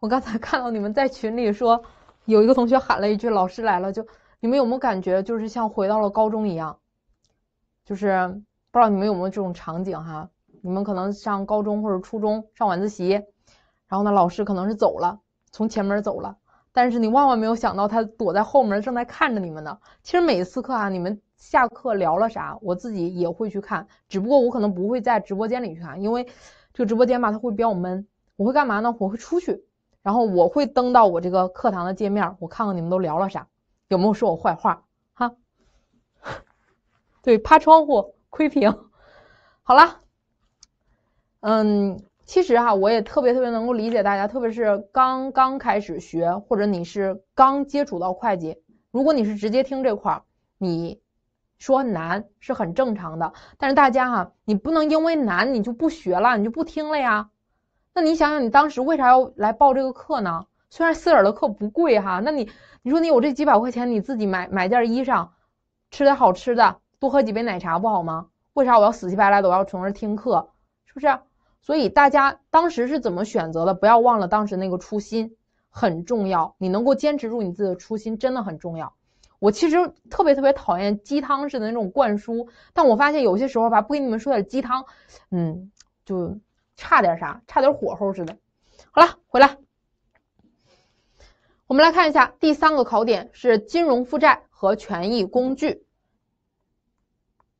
我刚才看到你们在群里说，有一个同学喊了一句“老师来了”，就你们有没有感觉，就是像回到了高中一样？就是不知道你们有没有这种场景哈？你们可能上高中或者初中上晚自习，然后呢，老师可能是走了，从前门走了，但是你万万没有想到，他躲在后门正在看着你们呢。其实每次课啊，你们下课聊了啥，我自己也会去看，只不过我可能不会在直播间里去看，因为这个直播间吧，它会比较闷。我会干嘛呢？我会出去。然后我会登到我这个课堂的界面，我看看你们都聊了啥，有没有说我坏话？哈，对，趴窗户窥屏。好啦。嗯，其实哈，我也特别特别能够理解大家，特别是刚刚开始学或者你是刚接触到会计，如果你是直接听这块儿，你说难是很正常的。但是大家哈，你不能因为难你就不学了，你就不听了呀。那你想想，你当时为啥要来报这个课呢？虽然私尔的课不贵哈，那你你说你有这几百块钱，你自己买买件衣裳，吃点好吃的，多喝几杯奶茶不好吗？为啥我要死乞白赖的我要从这儿听课？是不是？所以大家当时是怎么选择的？不要忘了当时那个初心很重要，你能够坚持住你自己的初心真的很重要。我其实特别特别讨厌鸡汤式的那种灌输，但我发现有些时候吧，不给你们说点鸡汤，嗯，就。差点啥？差点火候似的。好了，回来。我们来看一下第三个考点是金融负债和权益工具。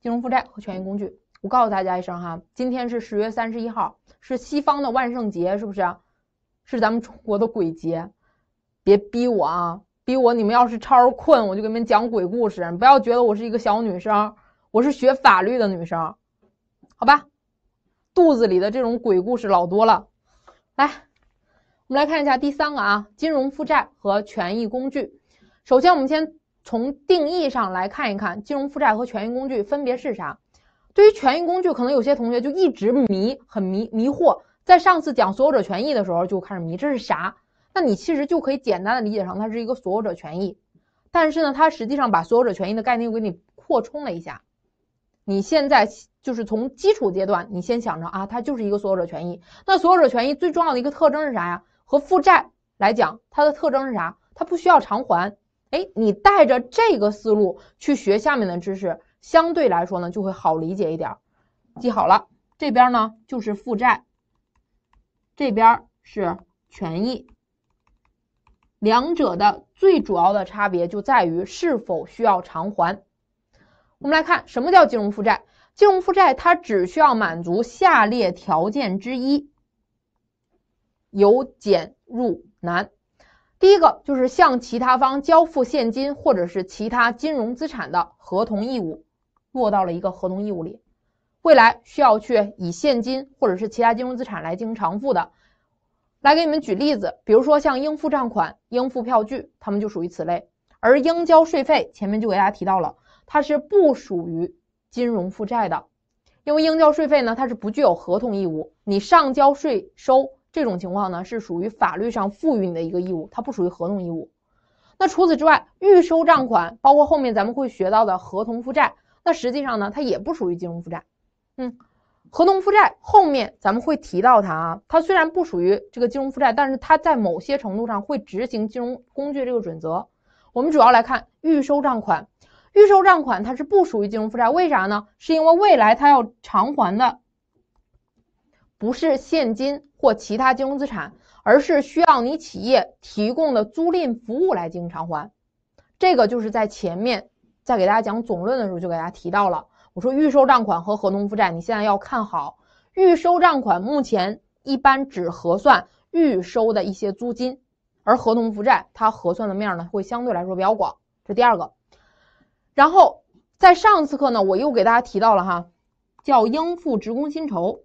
金融负债和权益工具。我告诉大家一声哈，今天是十月三十一号，是西方的万圣节，是不是？是咱们中国的鬼节。别逼我啊！逼我，你们要是超困，我就给你们讲鬼故事。不要觉得我是一个小女生，我是学法律的女生，好吧？肚子里的这种鬼故事老多了，来，我们来看一下第三个啊，金融负债和权益工具。首先，我们先从定义上来看一看，金融负债和权益工具分别是啥？对于权益工具，可能有些同学就一直迷，很迷，迷惑。在上次讲所有者权益的时候就开始迷，这是啥？那你其实就可以简单的理解成它是一个所有者权益，但是呢，它实际上把所有者权益的概念又给你扩充了一下，你现在。就是从基础阶段，你先想着啊，它就是一个所有者权益。那所有者权益最重要的一个特征是啥呀？和负债来讲，它的特征是啥？它不需要偿还。哎，你带着这个思路去学下面的知识，相对来说呢就会好理解一点。记好了，这边呢就是负债，这边是权益。两者的最主要的差别就在于是否需要偿还。我们来看，什么叫金融负债？金融负债它只需要满足下列条件之一，由简入难。第一个就是向其他方交付现金或者是其他金融资产的合同义务，落到了一个合同义务里，未来需要去以现金或者是其他金融资产来进行偿付的。来给你们举例子，比如说像应付账款、应付票据，它们就属于此类；而应交税费，前面就给大家提到了，它是不属于。金融负债的，因为应交税费呢，它是不具有合同义务，你上交税收这种情况呢，是属于法律上赋予你的一个义务，它不属于合同义务。那除此之外，预收账款，包括后面咱们会学到的合同负债，那实际上呢，它也不属于金融负债。嗯，合同负债后面咱们会提到它啊，它虽然不属于这个金融负债，但是它在某些程度上会执行金融工具这个准则。我们主要来看预收账款。预收账款它是不属于金融负债，为啥呢？是因为未来它要偿还的不是现金或其他金融资产，而是需要你企业提供的租赁服务来进行偿还。这个就是在前面在给大家讲总论的时候就给大家提到了，我说预收账款和合同负债，你现在要看好预收账款，目前一般只核算预收的一些租金，而合同负债它核算的面呢会相对来说比较广。这第二个。然后在上次课呢，我又给大家提到了哈，叫应付职工薪酬。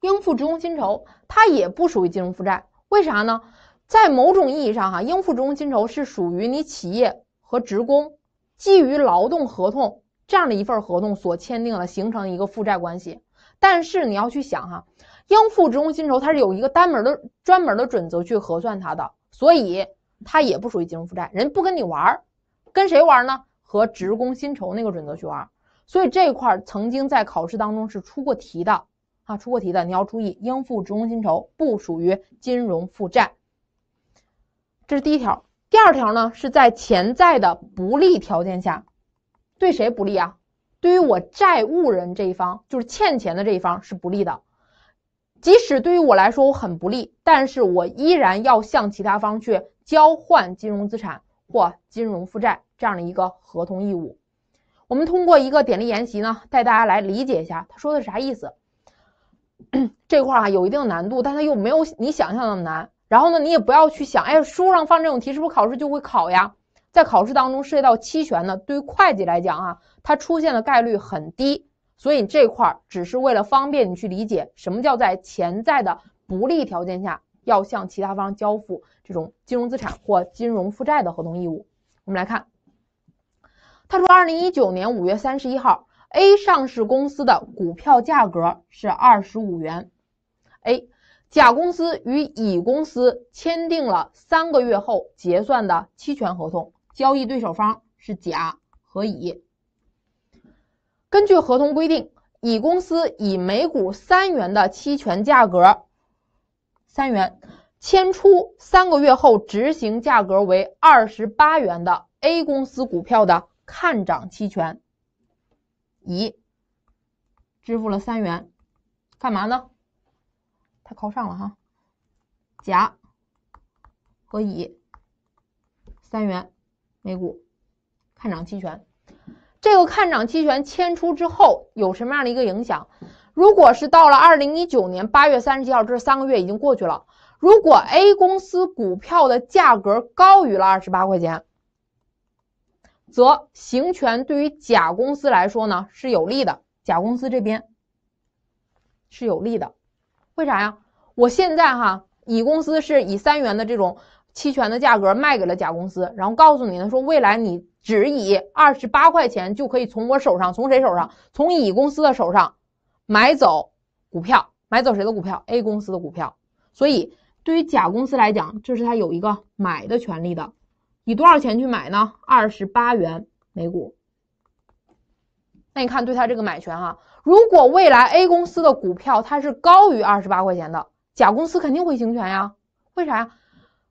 应付职工薪酬它也不属于金融负债，为啥呢？在某种意义上哈，应付职工薪酬是属于你企业和职工基于劳动合同这样的一份合同所签订的形成一个负债关系。但是你要去想哈，应付职工薪酬它是有一个单门的专门的准则去核算它的，所以。它也不属于金融负债，人不跟你玩儿，跟谁玩儿呢？和职工薪酬那个准则去玩儿。所以这一块曾经在考试当中是出过题的啊，出过题的你要注意，应付职工薪酬不属于金融负债。这是第一条。第二条呢，是在潜在的不利条件下，对谁不利啊？对于我债务人这一方，就是欠钱的这一方是不利的。即使对于我来说我很不利，但是我依然要向其他方去。交换金融资产或金融负债这样的一个合同义务，我们通过一个典例研习呢，带大家来理解一下他说的啥意思。这块啊有一定难度，但它又没有你想象那么难。然后呢，你也不要去想，哎，书上放这种题是不是考试就会考呀？在考试当中涉及到期权呢，对于会计来讲啊，它出现的概率很低，所以这块只是为了方便你去理解什么叫在潜在的不利条件下要向其他方交付。这种金融资产或金融负债的合同义务，我们来看。他说，二零一九年五月三十一号，A 上市公司的股票价格是二十五元。A 甲公司与乙公司签订了三个月后结算的期权合同，交易对手方是甲和乙。根据合同规定，乙公司以每股三元的期权价格，三元。签出三个月后执行价格为二十八元的 A 公司股票的看涨期权，乙支付了三元，干嘛呢？太靠上了哈。甲和乙三元每股看涨期权，这个看涨期权迁出之后有什么样的一个影响？如果是到了二零一九年八月三十一号，这三个月已经过去了。如果 A 公司股票的价格高于了二十八块钱，则行权对于甲公司来说呢是有利的，甲公司这边是有利的。为啥呀？我现在哈，乙公司是以三元的这种期权的价格卖给了甲公司，然后告诉你呢，说未来你只以二十八块钱就可以从我手上，从谁手上，从乙公司的手上买走股票，买走谁的股票？A 公司的股票，所以。对于甲公司来讲，这是他有一个买的权利的，以多少钱去买呢？二十八元每股。那你看，对它这个买权哈，如果未来 A 公司的股票它是高于二十八块钱的，甲公司肯定会行权呀。为啥呀？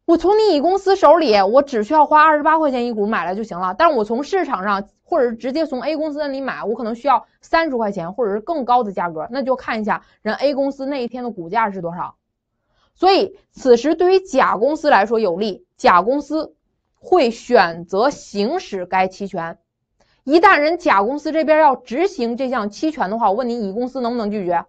我从你乙公司手里，我只需要花二十八块钱一股买了就行了。但是我从市场上，或者直接从 A 公司那里买，我可能需要三十块钱，或者是更高的价格。那就看一下人 A 公司那一天的股价是多少。所以此时对于甲公司来说有利，甲公司会选择行使该期权。一旦人甲公司这边要执行这项期权的话，我问你，乙公司能不能拒绝？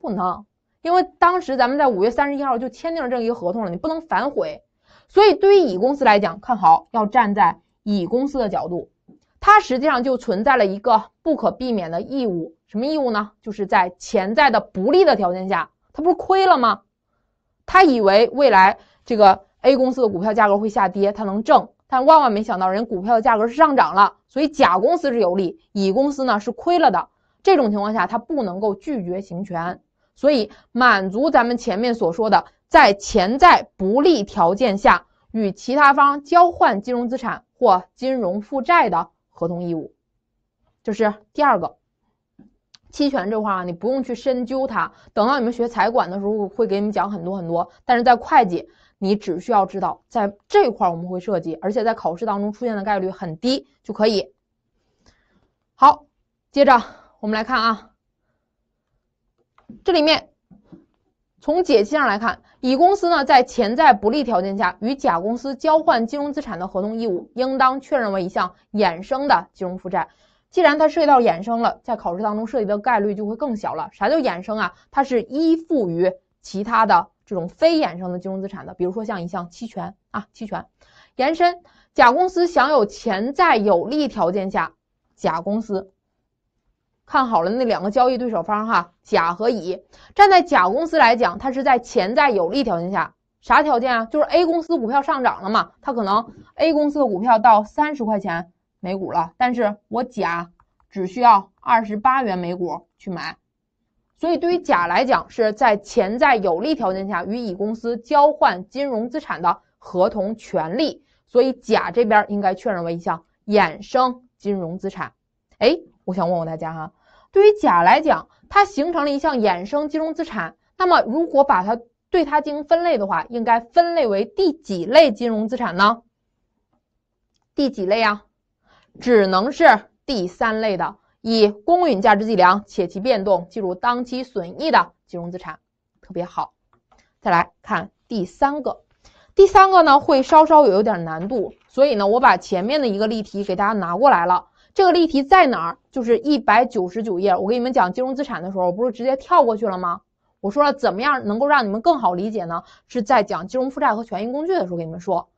不能，因为当时咱们在五月三十一号就签订了这一个合同了，你不能反悔。所以对于乙公司来讲，看好要站在乙公司的角度，它实际上就存在了一个不可避免的义务。什么义务呢？就是在潜在的不利的条件下，它不是亏了吗？他以为未来这个 A 公司的股票价格会下跌，他能挣，但万万没想到人股票的价格是上涨了，所以甲公司是有利，乙公司呢是亏了的。这种情况下，他不能够拒绝行权，所以满足咱们前面所说的，在潜在不利条件下与其他方交换金融资产或金融负债的合同义务，就是第二个。期权这块啊，你不用去深究它，等到你们学财管的时候会给你们讲很多很多。但是在会计，你只需要知道，在这块我们会涉及，而且在考试当中出现的概率很低就可以。好，接着我们来看啊，这里面从解析上来看，乙公司呢在潜在不利条件下与甲公司交换金融资产的合同义务，应当确认为一项衍生的金融负债。既然它涉及到衍生了，在考试当中涉及的概率就会更小了。啥叫衍生啊？它是依附于其他的这种非衍生的金融资产的，比如说像一项期权啊，期权。延伸，甲公司享有潜在有利条件下，甲公司看好了那两个交易对手方哈，甲和乙。站在甲公司来讲，它是在潜在有利条件下，啥条件啊？就是 A 公司股票上涨了嘛，它可能 A 公司的股票到三十块钱。每股了，但是我甲只需要二十八元每股去买，所以对于甲来讲是在潜在有利条件下与乙公司交换金融资产的合同权利，所以甲这边应该确认为一项衍生金融资产。哎，我想问问大家哈，对于甲来讲，它形成了一项衍生金融资产，那么如果把它对它进行分类的话，应该分类为第几类金融资产呢？第几类啊？只能是第三类的，以公允价值计量且其变动计入当期损益的金融资产，特别好。再来看第三个，第三个呢会稍稍有一点难度，所以呢，我把前面的一个例题给大家拿过来了。这个例题在哪儿？就是一百九十九页。我给你们讲金融资产的时候，我不是直接跳过去了吗？我说了怎么样能够让你们更好理解呢？是在讲金融负债和权益工具的时候给你们说。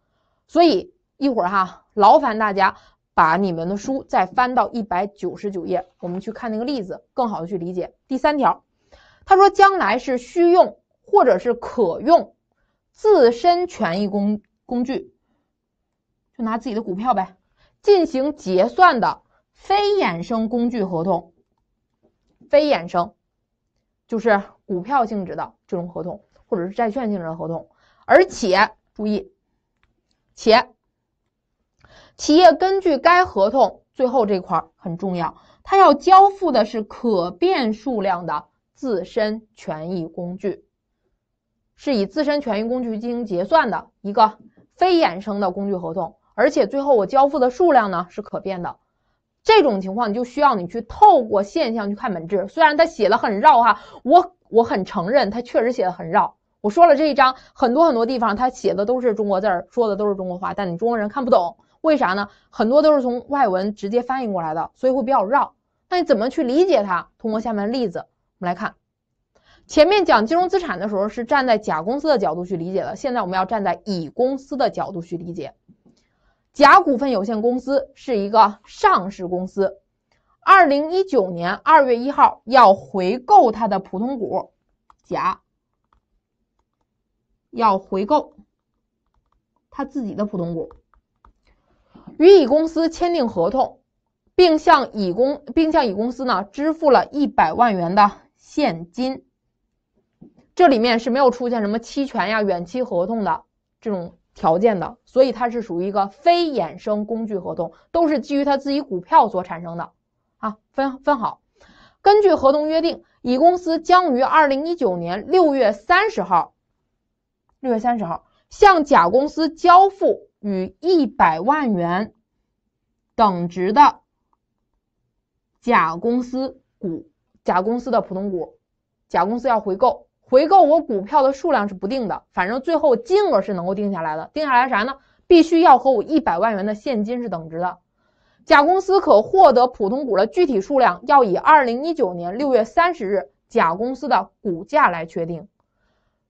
所以一会儿哈，劳烦大家。把你们的书再翻到一百九十九页，我们去看那个例子，更好的去理解。第三条，他说将来是需用或者是可用自身权益工工具，就拿自己的股票呗，进行结算的非衍生工具合同，非衍生就是股票性质的这种合同，或者是债券性质的合同。而且注意，且。企业根据该合同，最后这块儿很重要，它要交付的是可变数量的自身权益工具，是以自身权益工具进行结算的一个非衍生的工具合同，而且最后我交付的数量呢是可变的。这种情况你就需要你去透过现象去看本质。虽然它写的很绕哈，我我很承认它确实写的很绕。我说了这一章很多很多地方它写的都是中国字儿，说的都是中国话，但你中国人看不懂。为啥呢？很多都是从外文直接翻译过来的，所以会比较绕。那你怎么去理解它？通过下面例子，我们来看。前面讲金融资产的时候是站在甲公司的角度去理解的，现在我们要站在乙公司的角度去理解。甲股份有限公司是一个上市公司，二零一九年二月一号要回购它的普通股，甲要回购他自己的普通股。与乙公司签订合同，并向乙公，并向乙公司呢支付了一百万元的现金。这里面是没有出现什么期权呀、远期合同的这种条件的，所以它是属于一个非衍生工具合同，都是基于他自己股票所产生的啊。分分好，根据合同约定，乙公司将于二零一九年六月三十号，六月三十号向甲公司交付。与一百万元等值的甲公司股，甲公司的普通股，甲公司要回购，回购我股票的数量是不定的，反正最后金额是能够定下来的。定下来啥呢？必须要和我一百万元的现金是等值的。甲公司可获得普通股的具体数量，要以二零一九年六月三十日甲公司的股价来确定。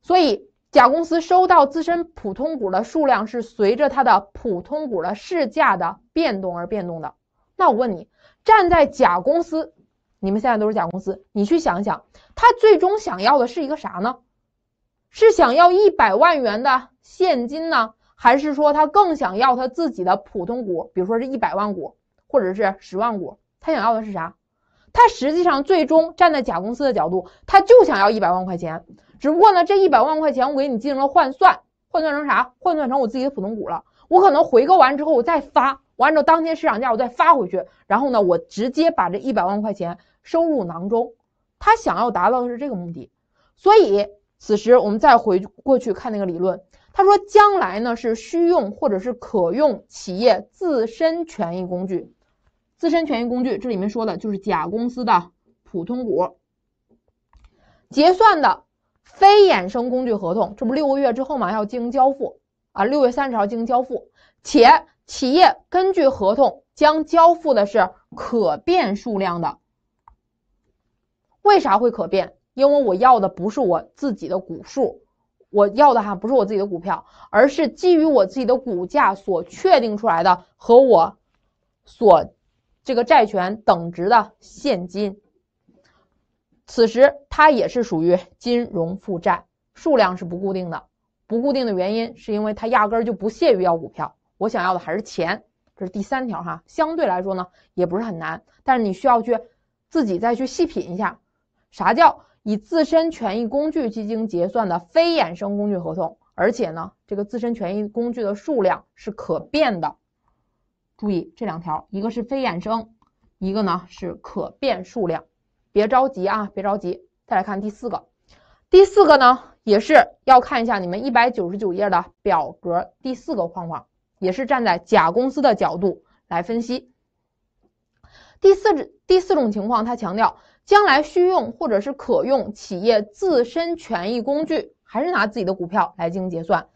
所以。甲公司收到自身普通股的数量是随着它的普通股的市价的变动而变动的。那我问你，站在甲公司，你们现在都是甲公司，你去想想，他最终想要的是一个啥呢？是想要一百万元的现金呢，还是说他更想要他自己的普通股？比如说是一百万股，或者是十万股，他想要的是啥？他实际上最终站在甲公司的角度，他就想要一百万块钱。只不过呢，这一百万块钱我给你进行了换算，换算成啥？换算成我自己的普通股了。我可能回购完之后，我再发，我按照当天市场价我再发回去。然后呢，我直接把这一百万块钱收入囊中。他想要达到的是这个目的。所以此时我们再回过去看那个理论，他说将来呢是需用或者是可用企业自身权益工具。自身权益工具，这里面说的就是甲公司的普通股。结算的非衍生工具合同，这不六个月之后嘛？要进行交付啊，六月三十号进行交付，且企业根据合同将交付的是可变数量的。为啥会可变？因为我要的不是我自己的股数，我要的哈不是我自己的股票，而是基于我自己的股价所确定出来的和我所。这个债权等值的现金，此时它也是属于金融负债，数量是不固定的。不固定的原因是因为它压根儿就不屑于要股票，我想要的还是钱。这是第三条哈，相对来说呢也不是很难，但是你需要去自己再去细品一下，啥叫以自身权益工具基金结算的非衍生工具合同，而且呢这个自身权益工具的数量是可变的。注意这两条，一个是非衍生，一个呢是可变数量。别着急啊，别着急，再来看第四个。第四个呢，也是要看一下你们一百九十九页的表格，第四个框框也是站在甲公司的角度来分析。第四种第四种情况，它强调将来需用或者是可用企业自身权益工具，还是拿自己的股票来进行结算。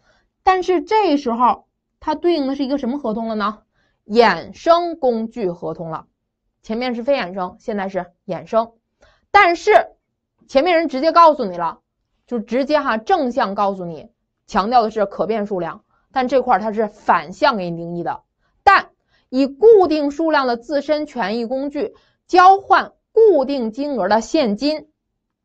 但是这时候它对应的是一个什么合同了呢？衍生工具合同了，前面是非衍生，现在是衍生。但是前面人直接告诉你了，就直接哈正向告诉你，强调的是可变数量，但这块它是反向给你定义的。但以固定数量的自身权益工具交换固定金额的现金，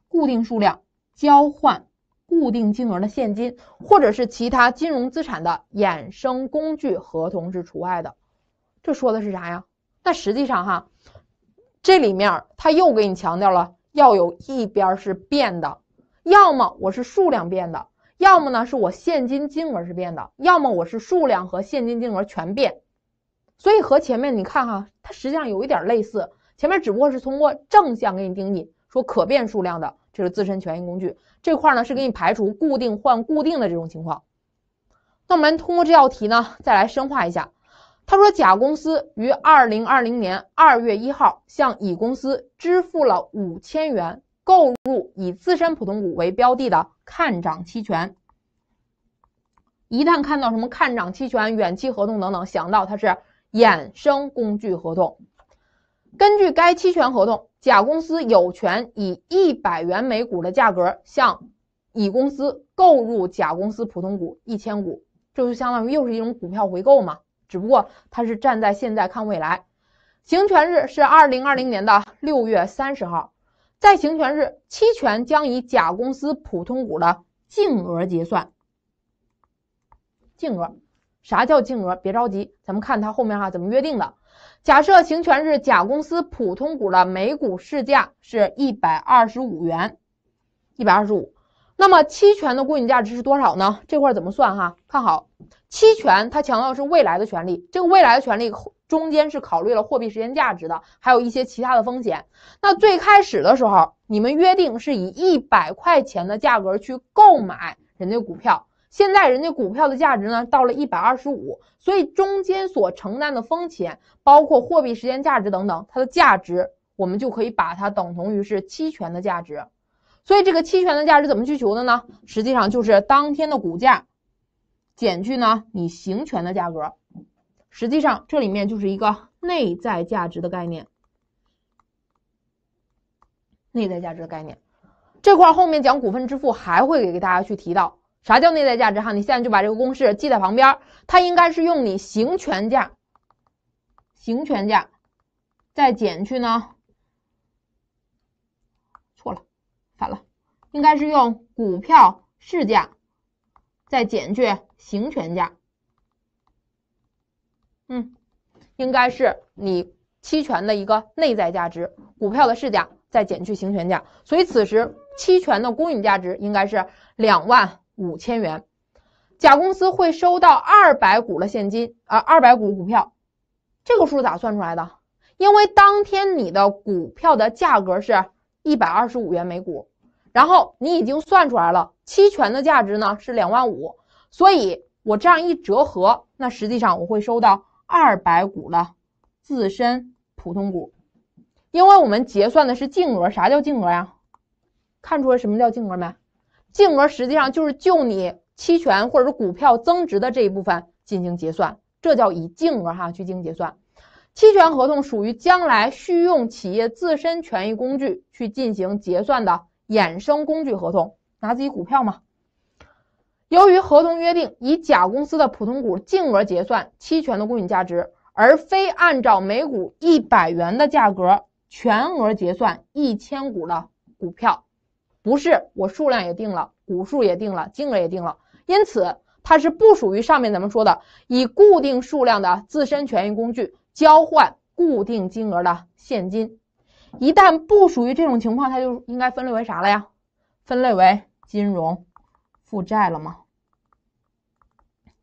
固定数量交换固定金额的现金，或者是其他金融资产的衍生工具合同是除外的。这说的是啥呀？那实际上哈，这里面他又给你强调了，要有一边是变的，要么我是数量变的，要么呢是我现金金额是变的，要么我是数量和现金金额全变。所以和前面你看哈，它实际上有一点类似，前面只不过是通过正向给你定义说可变数量的，这是自身权益工具这块呢是给你排除固定换固定的这种情况。那我们通过这道题呢，再来深化一下。他说，甲公司于二零二零年二月一号向乙公司支付了五千元，购入以自身普通股为标的的看涨期权。一旦看到什么看涨期权、远期合同等等，想到它是衍生工具合同。根据该期权合同，甲公司有权以一百元每股的价格向乙公司购入甲公司普通股一千股，这就相当于又是一种股票回购嘛。只不过它是站在现在看未来，行权日是二零二零年的六月三十号，在行权日，期权将以甲公司普通股的净额结算。净额，啥叫净额？别着急，咱们看它后面哈怎么约定的。假设行权日甲公司普通股的每股市价是一百二十五元，一百二十五，那么期权的公允价值是多少呢？这块怎么算哈？看好。期权它强调是未来的权利，这个未来的权利中间是考虑了货币时间价值的，还有一些其他的风险。那最开始的时候，你们约定是以一百块钱的价格去购买人家股票，现在人家股票的价值呢到了一百二十五，所以中间所承担的风险，包括货币时间价值等等，它的价值我们就可以把它等同于是期权的价值。所以这个期权的价值怎么去求的呢？实际上就是当天的股价。减去呢？你行权的价格，实际上这里面就是一个内在价值的概念。内在价值的概念，这块后面讲股份支付还会给大家去提到啥叫内在价值哈？你现在就把这个公式记在旁边，它应该是用你行权价，行权价再减去呢。错了，反了，应该是用股票市价。再减去行权价，嗯，应该是你期权的一个内在价值，股票的市价再减去行权价，所以此时期权的公允价值应该是两万五千元。甲公司会收到二百股的现金啊，二百股股票，这个数咋算出来的？因为当天你的股票的价格是一百二十五元每股。然后你已经算出来了，期权的价值呢是两万五，所以我这样一折合，那实际上我会收到二百股的自身普通股，因为我们结算的是净额。啥叫净额呀？看出来什么叫净额没？净额实际上就是就你期权或者是股票增值的这一部分进行结算，这叫以净额哈去进行结算。期权合同属于将来需用企业自身权益工具去进行结算的。衍生工具合同拿自己股票吗？由于合同约定以甲公司的普通股净额结算期权的公允价值，而非按照每股一百元的价格全额结算一千股的股票，不是我数量也定了，股数也定了，金额也定了，因此它是不属于上面咱们说的以固定数量的自身权益工具交换固定金额的现金。一旦不属于这种情况，它就应该分类为啥了呀？分类为金融负债了吗？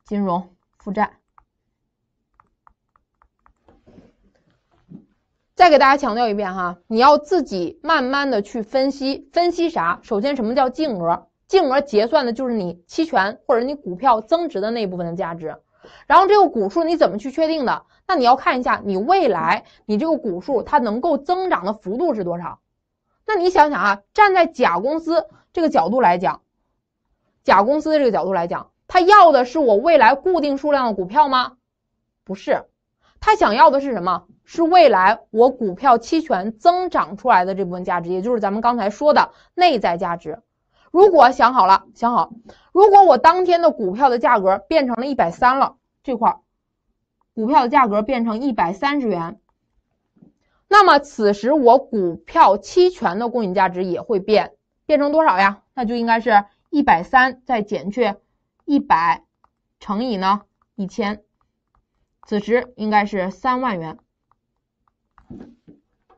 金融负债。再给大家强调一遍哈，你要自己慢慢的去分析，分析啥？首先，什么叫净额？净额结算的就是你期权或者你股票增值的那部分的价值。然后这个股数你怎么去确定的？那你要看一下，你未来你这个股数它能够增长的幅度是多少？那你想想啊，站在甲公司这个角度来讲，甲公司的这个角度来讲，他要的是我未来固定数量的股票吗？不是，他想要的是什么？是未来我股票期权增长出来的这部分价值，也就是咱们刚才说的内在价值。如果想好了，想好，如果我当天的股票的价格变成了一百三了，这块儿。股票的价格变成一百三十元，那么此时我股票期权的公允价值也会变，变成多少呀？那就应该是一百三再减去一百乘以呢一千，此时应该是三万元。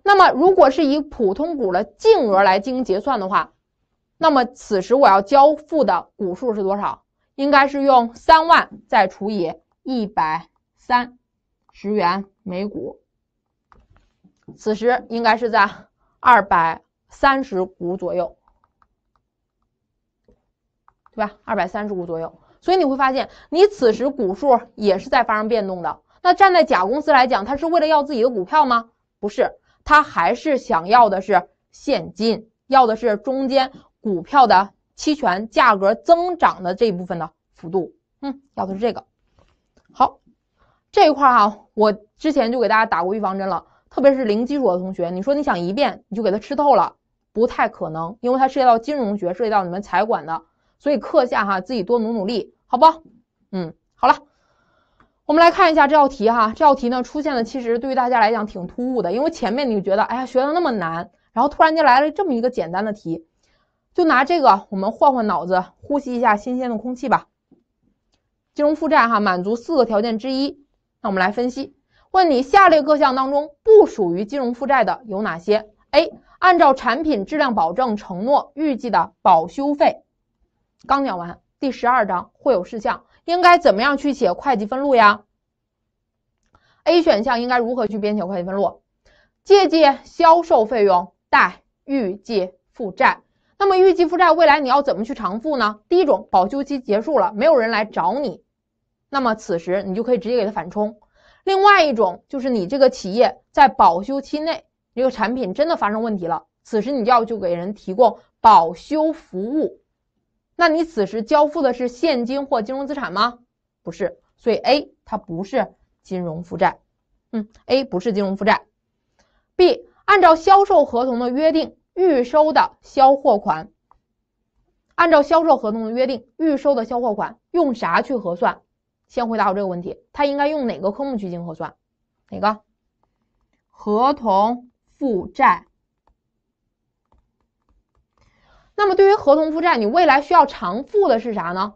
那么如果是以普通股的净额来进行结算的话，那么此时我要交付的股数是多少？应该是用三万再除以一百。三十元每股，此时应该是在二百三十股左右，对吧？二百三十股左右，所以你会发现，你此时股数也是在发生变动的。那站在甲公司来讲，他是为了要自己的股票吗？不是，他还是想要的是现金，要的是中间股票的期权价格增长的这一部分的幅度。嗯，要的是这个。好。这一块哈，我之前就给大家打过预防针了，特别是零基础的同学，你说你想一遍你就给他吃透了，不太可能，因为它涉及到金融学，涉及到你们财管的，所以课下哈自己多努努力，好不？嗯，好了，我们来看一下这道题哈，这道题呢出现的其实对于大家来讲挺突兀的，因为前面你觉得哎呀学的那么难，然后突然间来了这么一个简单的题，就拿这个我们换换脑子，呼吸一下新鲜的空气吧。金融负债哈满足四个条件之一。那我们来分析，问你下列各项当中不属于金融负债的有哪些？A，按照产品质量保证承诺预计的保修费。刚讲完第十二章会有事项，应该怎么样去写会计分录呀？A 选项应该如何去编写会计分录？借记销售费用，贷预计负债。那么预计负债未来你要怎么去偿付呢？第一种，保修期结束了，没有人来找你。那么此时你就可以直接给它反冲。另外一种就是你这个企业在保修期内，这个产品真的发生问题了，此时你就要就给人提供保修服务。那你此时交付的是现金或金融资产吗？不是，所以 A 它不是金融负债。嗯，A 不是金融负债。B 按照销售合同的约定预收的销货款，按照销售合同的约定预收的销货款用啥去核算？先回答我这个问题，他应该用哪个科目去进行核算？哪个合同负债？那么对于合同负债，你未来需要偿付的是啥呢？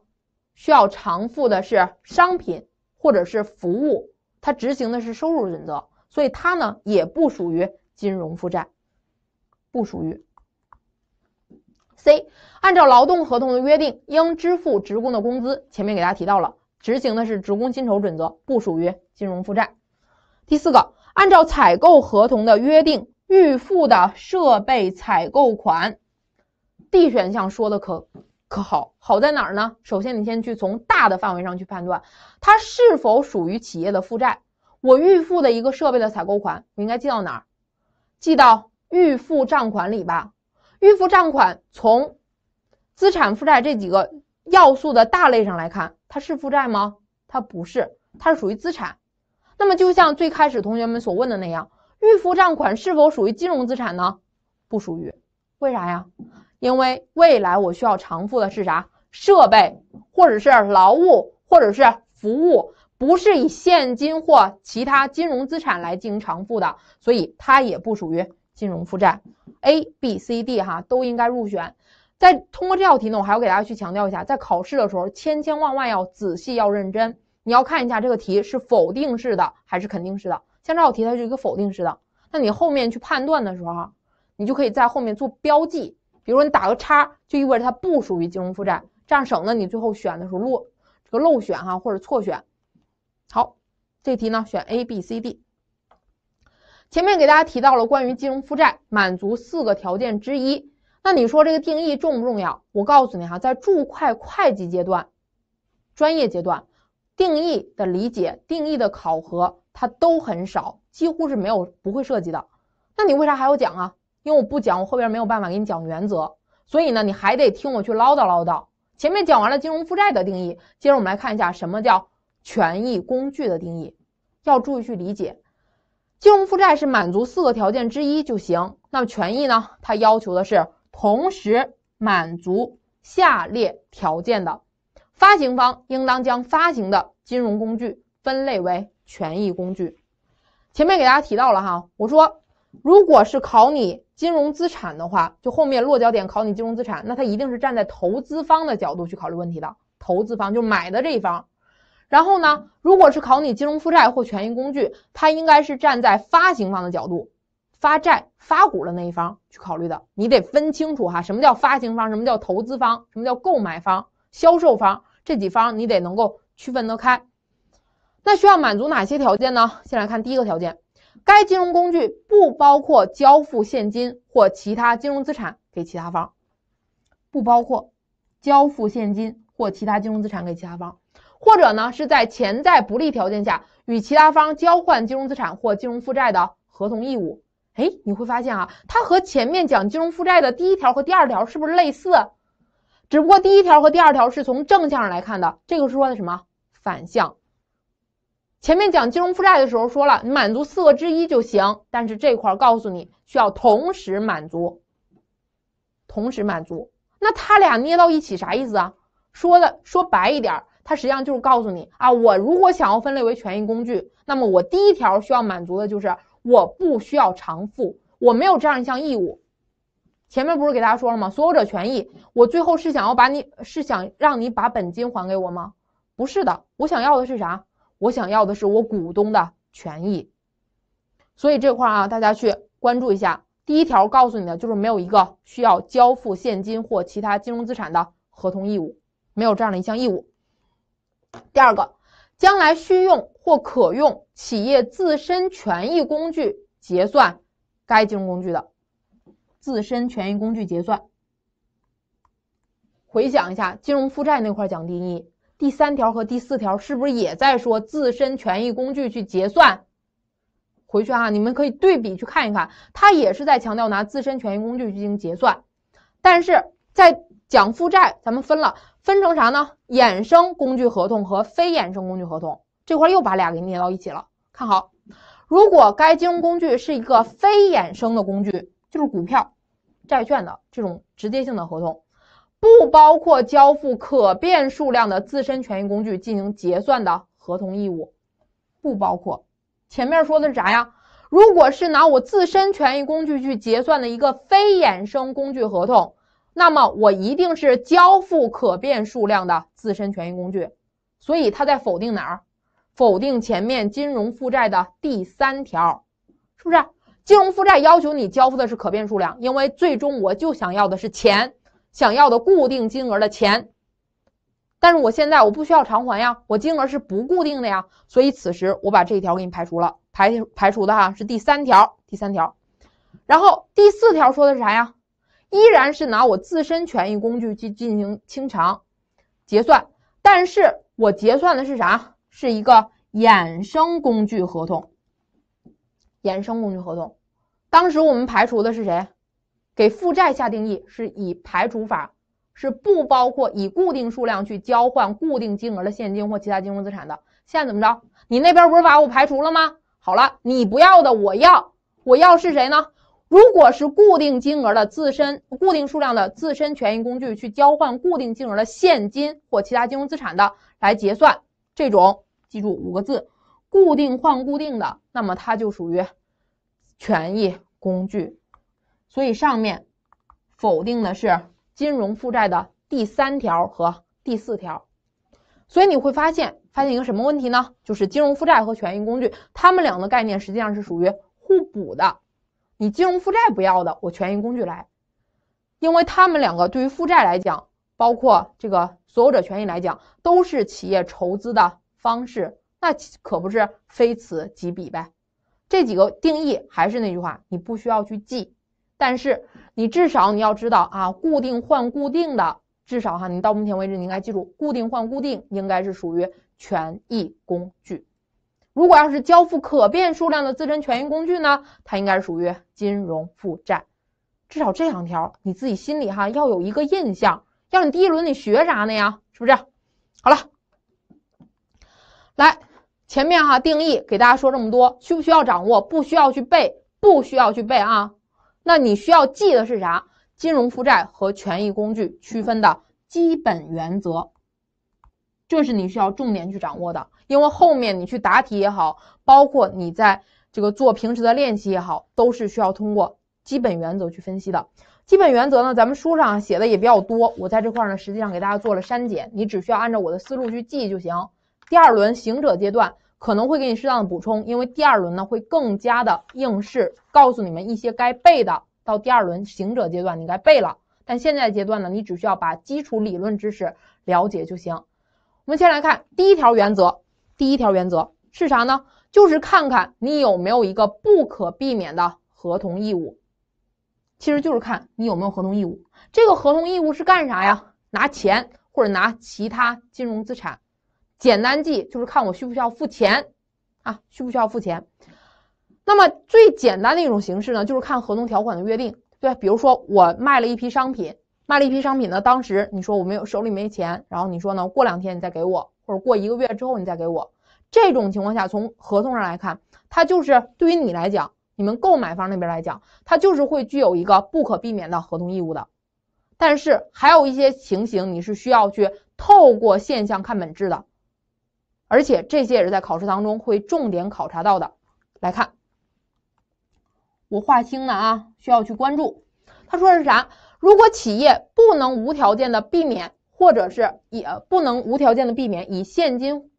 需要偿付的是商品或者是服务，它执行的是收入准则，所以它呢也不属于金融负债，不属于。C，按照劳动合同的约定应支付职工的工资，前面给大家提到了。执行的是职工薪酬准则，不属于金融负债。第四个，按照采购合同的约定预付的设备采购款，D 选项说的可可好，好在哪儿呢？首先，你先去从大的范围上去判断，它是否属于企业的负债。我预付的一个设备的采购款，我应该记到哪儿？记到预付账款里吧。预付账款从资产负债这几个。要素的大类上来看，它是负债吗？它不是，它是属于资产。那么就像最开始同学们所问的那样，预付账款是否属于金融资产呢？不属于，为啥呀？因为未来我需要偿付的是啥？设备或者是劳务或者是服务，不是以现金或其他金融资产来进行偿付的，所以它也不属于金融负债。A、B、C、D 哈都应该入选。在通过这道题呢，我还要给大家去强调一下，在考试的时候，千千万万要仔细，要认真。你要看一下这个题是否定式的还是肯定式的。像这道题，它是一个否定式的。那你后面去判断的时候，你就可以在后面做标记，比如说你打个叉，就意味着它不属于金融负债，这样省得你最后选的时候落这个漏选哈或者错选。好，这题呢选 A、B、C、D。前面给大家提到了关于金融负债满足四个条件之一。那你说这个定义重不重要？我告诉你哈，在注会会计阶段、专业阶段，定义的理解、定义的考核，它都很少，几乎是没有不会涉及的。那你为啥还要讲啊？因为我不讲，我后边没有办法给你讲原则，所以呢，你还得听我去唠叨唠叨。前面讲完了金融负债的定义，接着我们来看一下什么叫权益工具的定义，要注意去理解。金融负债是满足四个条件之一就行，那么权益呢，它要求的是。同时满足下列条件的，发行方应当将发行的金融工具分类为权益工具。前面给大家提到了哈，我说如果是考你金融资产的话，就后面落脚点考你金融资产，那它一定是站在投资方的角度去考虑问题的，投资方就买的这一方。然后呢，如果是考你金融负债或权益工具，它应该是站在发行方的角度。发债、发股的那一方去考虑的，你得分清楚哈，什么叫发行方，什么叫投资方，什么叫购买方、销售方这几方，你得能够区分得开。那需要满足哪些条件呢？先来看第一个条件，该金融工具不包括交付现金或其他金融资产给其他方，不包括交付现金或其他金融资产给其他方，或者呢是在潜在不利条件下与其他方交换金融资产或金融负债的合同义务。哎，你会发现啊，它和前面讲金融负债的第一条和第二条是不是类似？只不过第一条和第二条是从正向上来看的，这个说的什么反向？前面讲金融负债的时候说了，满足四个之一就行，但是这块儿告诉你需要同时满足。同时满足，那它俩捏到一起啥意思啊？说的说白一点，它实际上就是告诉你啊，我如果想要分类为权益工具，那么我第一条需要满足的就是。我不需要偿付，我没有这样一项义务。前面不是给大家说了吗？所有者权益，我最后是想要把你是想让你把本金还给我吗？不是的，我想要的是啥？我想要的是我股东的权益。所以这块啊，大家去关注一下。第一条告诉你的就是没有一个需要交付现金或其他金融资产的合同义务，没有这样的一项义务。第二个。将来需用或可用企业自身权益工具结算该金融工具的自身权益工具结算。回想一下金融负债那块讲定义，第三条和第四条是不是也在说自身权益工具去结算？回去啊，你们可以对比去看一看，它也是在强调拿自身权益工具进行结算，但是在讲负债，咱们分了。分成啥呢？衍生工具合同和非衍生工具合同，这块又把俩给捏到一起了。看好，如果该金融工具是一个非衍生的工具，就是股票、债券的这种直接性的合同，不包括交付可变数量的自身权益工具进行结算的合同义务，不包括前面说的是啥呀？如果是拿我自身权益工具去结算的一个非衍生工具合同。那么我一定是交付可变数量的自身权益工具，所以它在否定哪儿？否定前面金融负债的第三条，是不是？金融负债要求你交付的是可变数量，因为最终我就想要的是钱，想要的固定金额的钱。但是我现在我不需要偿还呀，我金额是不固定的呀，所以此时我把这一条给你排除了，排排除的哈是第三条，第三条。然后第四条说的是啥呀？依然是拿我自身权益工具去进行清偿结算，但是我结算的是啥？是一个衍生工具合同。衍生工具合同，当时我们排除的是谁？给负债下定义是以排除法，是不包括以固定数量去交换固定金额的现金或其他金融资产的。现在怎么着？你那边不是把我排除了吗？好了，你不要的我要，我要是谁呢？如果是固定金额的自身固定数量的自身权益工具去交换固定金额的现金或其他金融资产的来结算，这种记住五个字，固定换固定的，那么它就属于权益工具。所以上面否定的是金融负债的第三条和第四条。所以你会发现，发现一个什么问题呢？就是金融负债和权益工具，它们两个概念实际上是属于互补的。你金融负债不要的，我权益工具来，因为他们两个对于负债来讲，包括这个所有者权益来讲，都是企业筹资的方式，那可不是非此即彼呗。这几个定义还是那句话，你不需要去记，但是你至少你要知道啊，固定换固定的，至少哈，你到目前为止你应该记住，固定换固定应该是属于权益工具。如果要是交付可变数量的自身权益工具呢，它应该属于金融负债。至少这两条你自己心里哈要有一个印象。要你第一轮你学啥呢呀？是不是？好了，来前面哈定义给大家说这么多，需不需要掌握？不需要去背，不需要去背啊。那你需要记的是啥？金融负债和权益工具区分的基本原则，这是你需要重点去掌握的。因为后面你去答题也好，包括你在这个做平时的练习也好，都是需要通过基本原则去分析的。基本原则呢，咱们书上写的也比较多，我在这块呢实际上给大家做了删减，你只需要按照我的思路去记就行。第二轮行者阶段可能会给你适当的补充，因为第二轮呢会更加的应试，告诉你们一些该背的。到第二轮行者阶段，你该背了，但现在阶段呢，你只需要把基础理论知识了解就行。我们先来看第一条原则。第一条原则是啥呢？就是看看你有没有一个不可避免的合同义务，其实就是看你有没有合同义务。这个合同义务是干啥呀？拿钱或者拿其他金融资产。简单记就是看我需不需要付钱啊？需不需要付钱？那么最简单的一种形式呢，就是看合同条款的约定。对，比如说我卖了一批商品，卖了一批商品呢，当时你说我没有手里没钱，然后你说呢，过两天你再给我。或者过一个月之后你再给我，这种情况下从合同上来看，它就是对于你来讲，你们购买方那边来讲，它就是会具有一个不可避免的合同义务的。但是还有一些情形，你是需要去透过现象看本质的，而且这些也是在考试当中会重点考察到的。来看，我划清了啊，需要去关注。他说的是啥？如果企业不能无条件的避免。或者是也不能无条件的避免以现金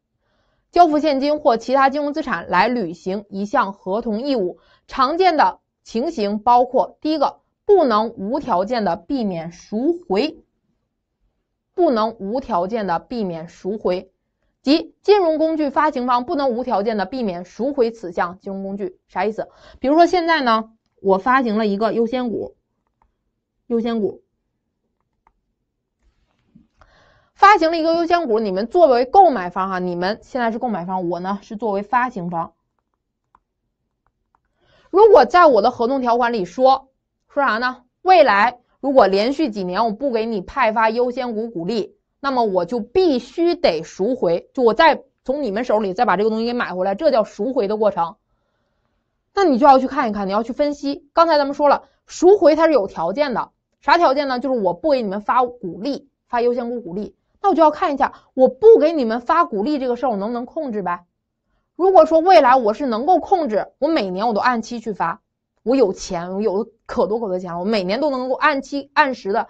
交付现金或其他金融资产来履行一项合同义务。常见的情形包括：第一个，不能无条件的避免赎回，不能无条件的避免赎回，即金融工具发行方不能无条件的避免赎回此项金融工具，啥意思？比如说现在呢，我发行了一个优先股，优先股。发行了一个优先股，你们作为购买方哈，你们现在是购买方，我呢是作为发行方。如果在我的合同条款里说说啥呢？未来如果连续几年我不给你派发优先股股利，那么我就必须得赎回，就我再从你们手里再把这个东西给买回来，这叫赎回的过程。那你就要去看一看，你要去分析。刚才咱们说了，赎回它是有条件的，啥条件呢？就是我不给你们发股利，发优先股股利。那我就要看一下，我不给你们发鼓励这个事儿，我能不能控制呗？如果说未来我是能够控制，我每年我都按期去发，我有钱，我有可多可多钱了，我每年都能够按期按时的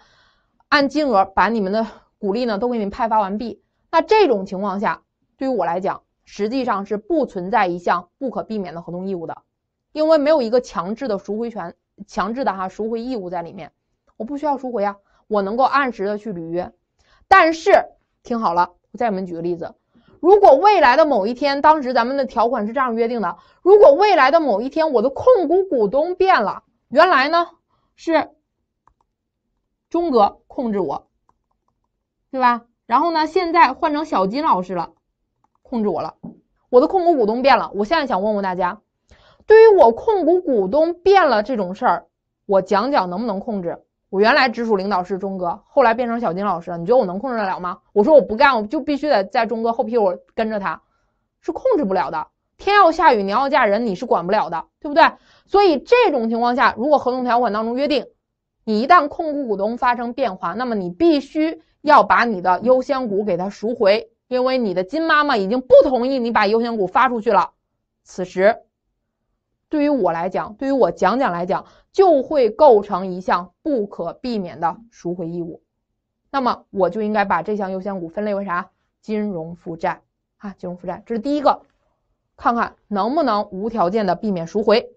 按金额把你们的鼓励呢都给你们派发完毕。那这种情况下，对于我来讲，实际上是不存在一项不可避免的合同义务的，因为没有一个强制的赎回权、强制的哈赎回义务在里面，我不需要赎回啊，我能够按时的去履约。但是，听好了，我再给你们举个例子。如果未来的某一天，当时咱们的条款是这样约定的：如果未来的某一天，我的控股股东变了，原来呢是钟哥控制我，对吧？然后呢，现在换成小金老师了，控制我了。我的控股股东变了，我现在想问问大家，对于我控股股东变了这种事儿，我讲讲能不能控制？我原来直属领导是钟哥，后来变成小金老师，你觉得我能控制得了吗？我说我不干，我就必须得在钟哥后屁股跟着他，是控制不了的。天要下雨，娘要嫁人，你是管不了的，对不对？所以这种情况下，如果合同条款当中约定，你一旦控股股东发生变化，那么你必须要把你的优先股给他赎回，因为你的金妈妈已经不同意你把优先股发出去了。此时。对于我来讲，对于我讲讲来讲，就会构成一项不可避免的赎回义务。那么我就应该把这项优先股分类为啥？金融负债啊，金融负债。这是第一个，看看能不能无条件的避免赎回。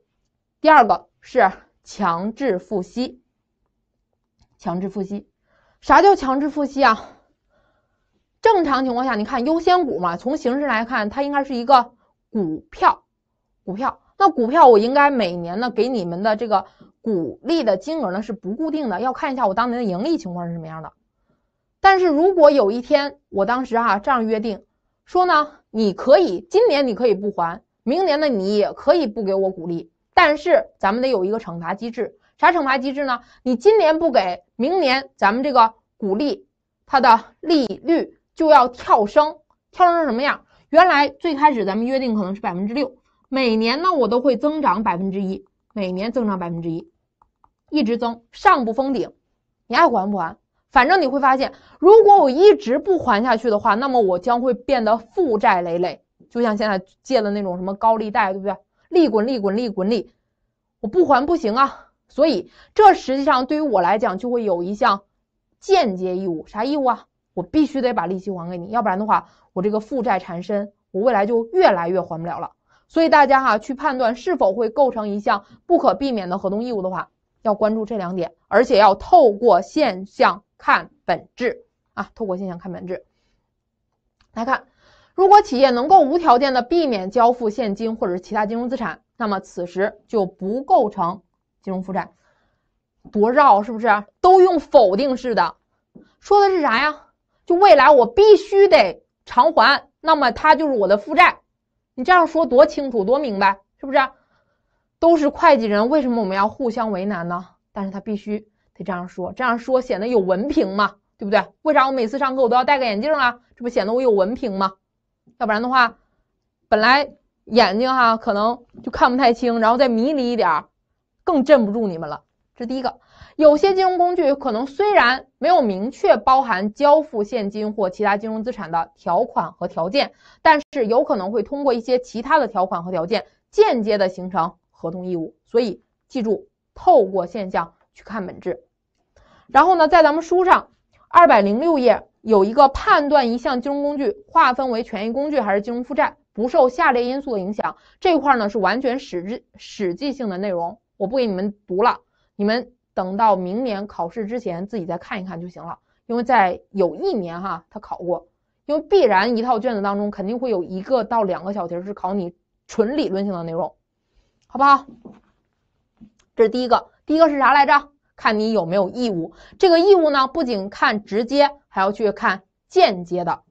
第二个是强制付息。强制付息，啥叫强制付息啊？正常情况下，你看优先股嘛，从形式来看，它应该是一个股票，股票。那股票我应该每年呢给你们的这个股利的金额呢是不固定的，要看一下我当年的盈利情况是什么样的。但是如果有一天我当时哈这样约定，说呢，你可以今年你可以不还，明年呢你也可以不给我股利，但是咱们得有一个惩罚机制，啥惩罚机制呢？你今年不给，明年咱们这个股利它的利率就要跳升，跳升成什么样？原来最开始咱们约定可能是百分之六。每年呢，我都会增长百分之一，每年增长百分之一，一直增，上不封顶。你爱还不还？反正你会发现，如果我一直不还下去的话，那么我将会变得负债累累，就像现在借的那种什么高利贷，对不对？利滚利滚利滚利，我不还不行啊！所以这实际上对于我来讲，就会有一项间接义务，啥义务啊？我必须得把利息还给你，要不然的话，我这个负债缠身，我未来就越来越还不了了。所以大家哈去判断是否会构成一项不可避免的合同义务的话，要关注这两点，而且要透过现象看本质啊，透过现象看本质。来看，如果企业能够无条件的避免交付现金或者是其他金融资产，那么此时就不构成金融负债。多绕是不是？都用否定式的，说的是啥呀？就未来我必须得偿还，那么它就是我的负债。你这样说多清楚多明白，是不是？都是会计人，为什么我们要互相为难呢？但是他必须得这样说，这样说显得有文凭嘛，对不对？为啥我每次上课我都要戴个眼镜啊？这不显得我有文凭吗？要不然的话，本来眼睛哈可能就看不太清，然后再迷离一点，更镇不住你们了。这是第一个。有些金融工具可能虽然没有明确包含交付现金或其他金融资产的条款和条件，但是有可能会通过一些其他的条款和条件间接的形成合同义务。所以记住，透过现象去看本质。然后呢，在咱们书上二百零六页有一个判断一项金融工具划分为权益工具还是金融负债不受下列因素的影响这块呢是完全史记史记性的内容，我不给你们读了，你们。等到明年考试之前，自己再看一看就行了。因为在有一年哈，他考过，因为必然一套卷子当中肯定会有一个到两个小题是考你纯理论性的内容，好不好？这是第一个，第一个是啥来着？看你有没有义务。这个义务呢，不仅看直接，还要去看间接的，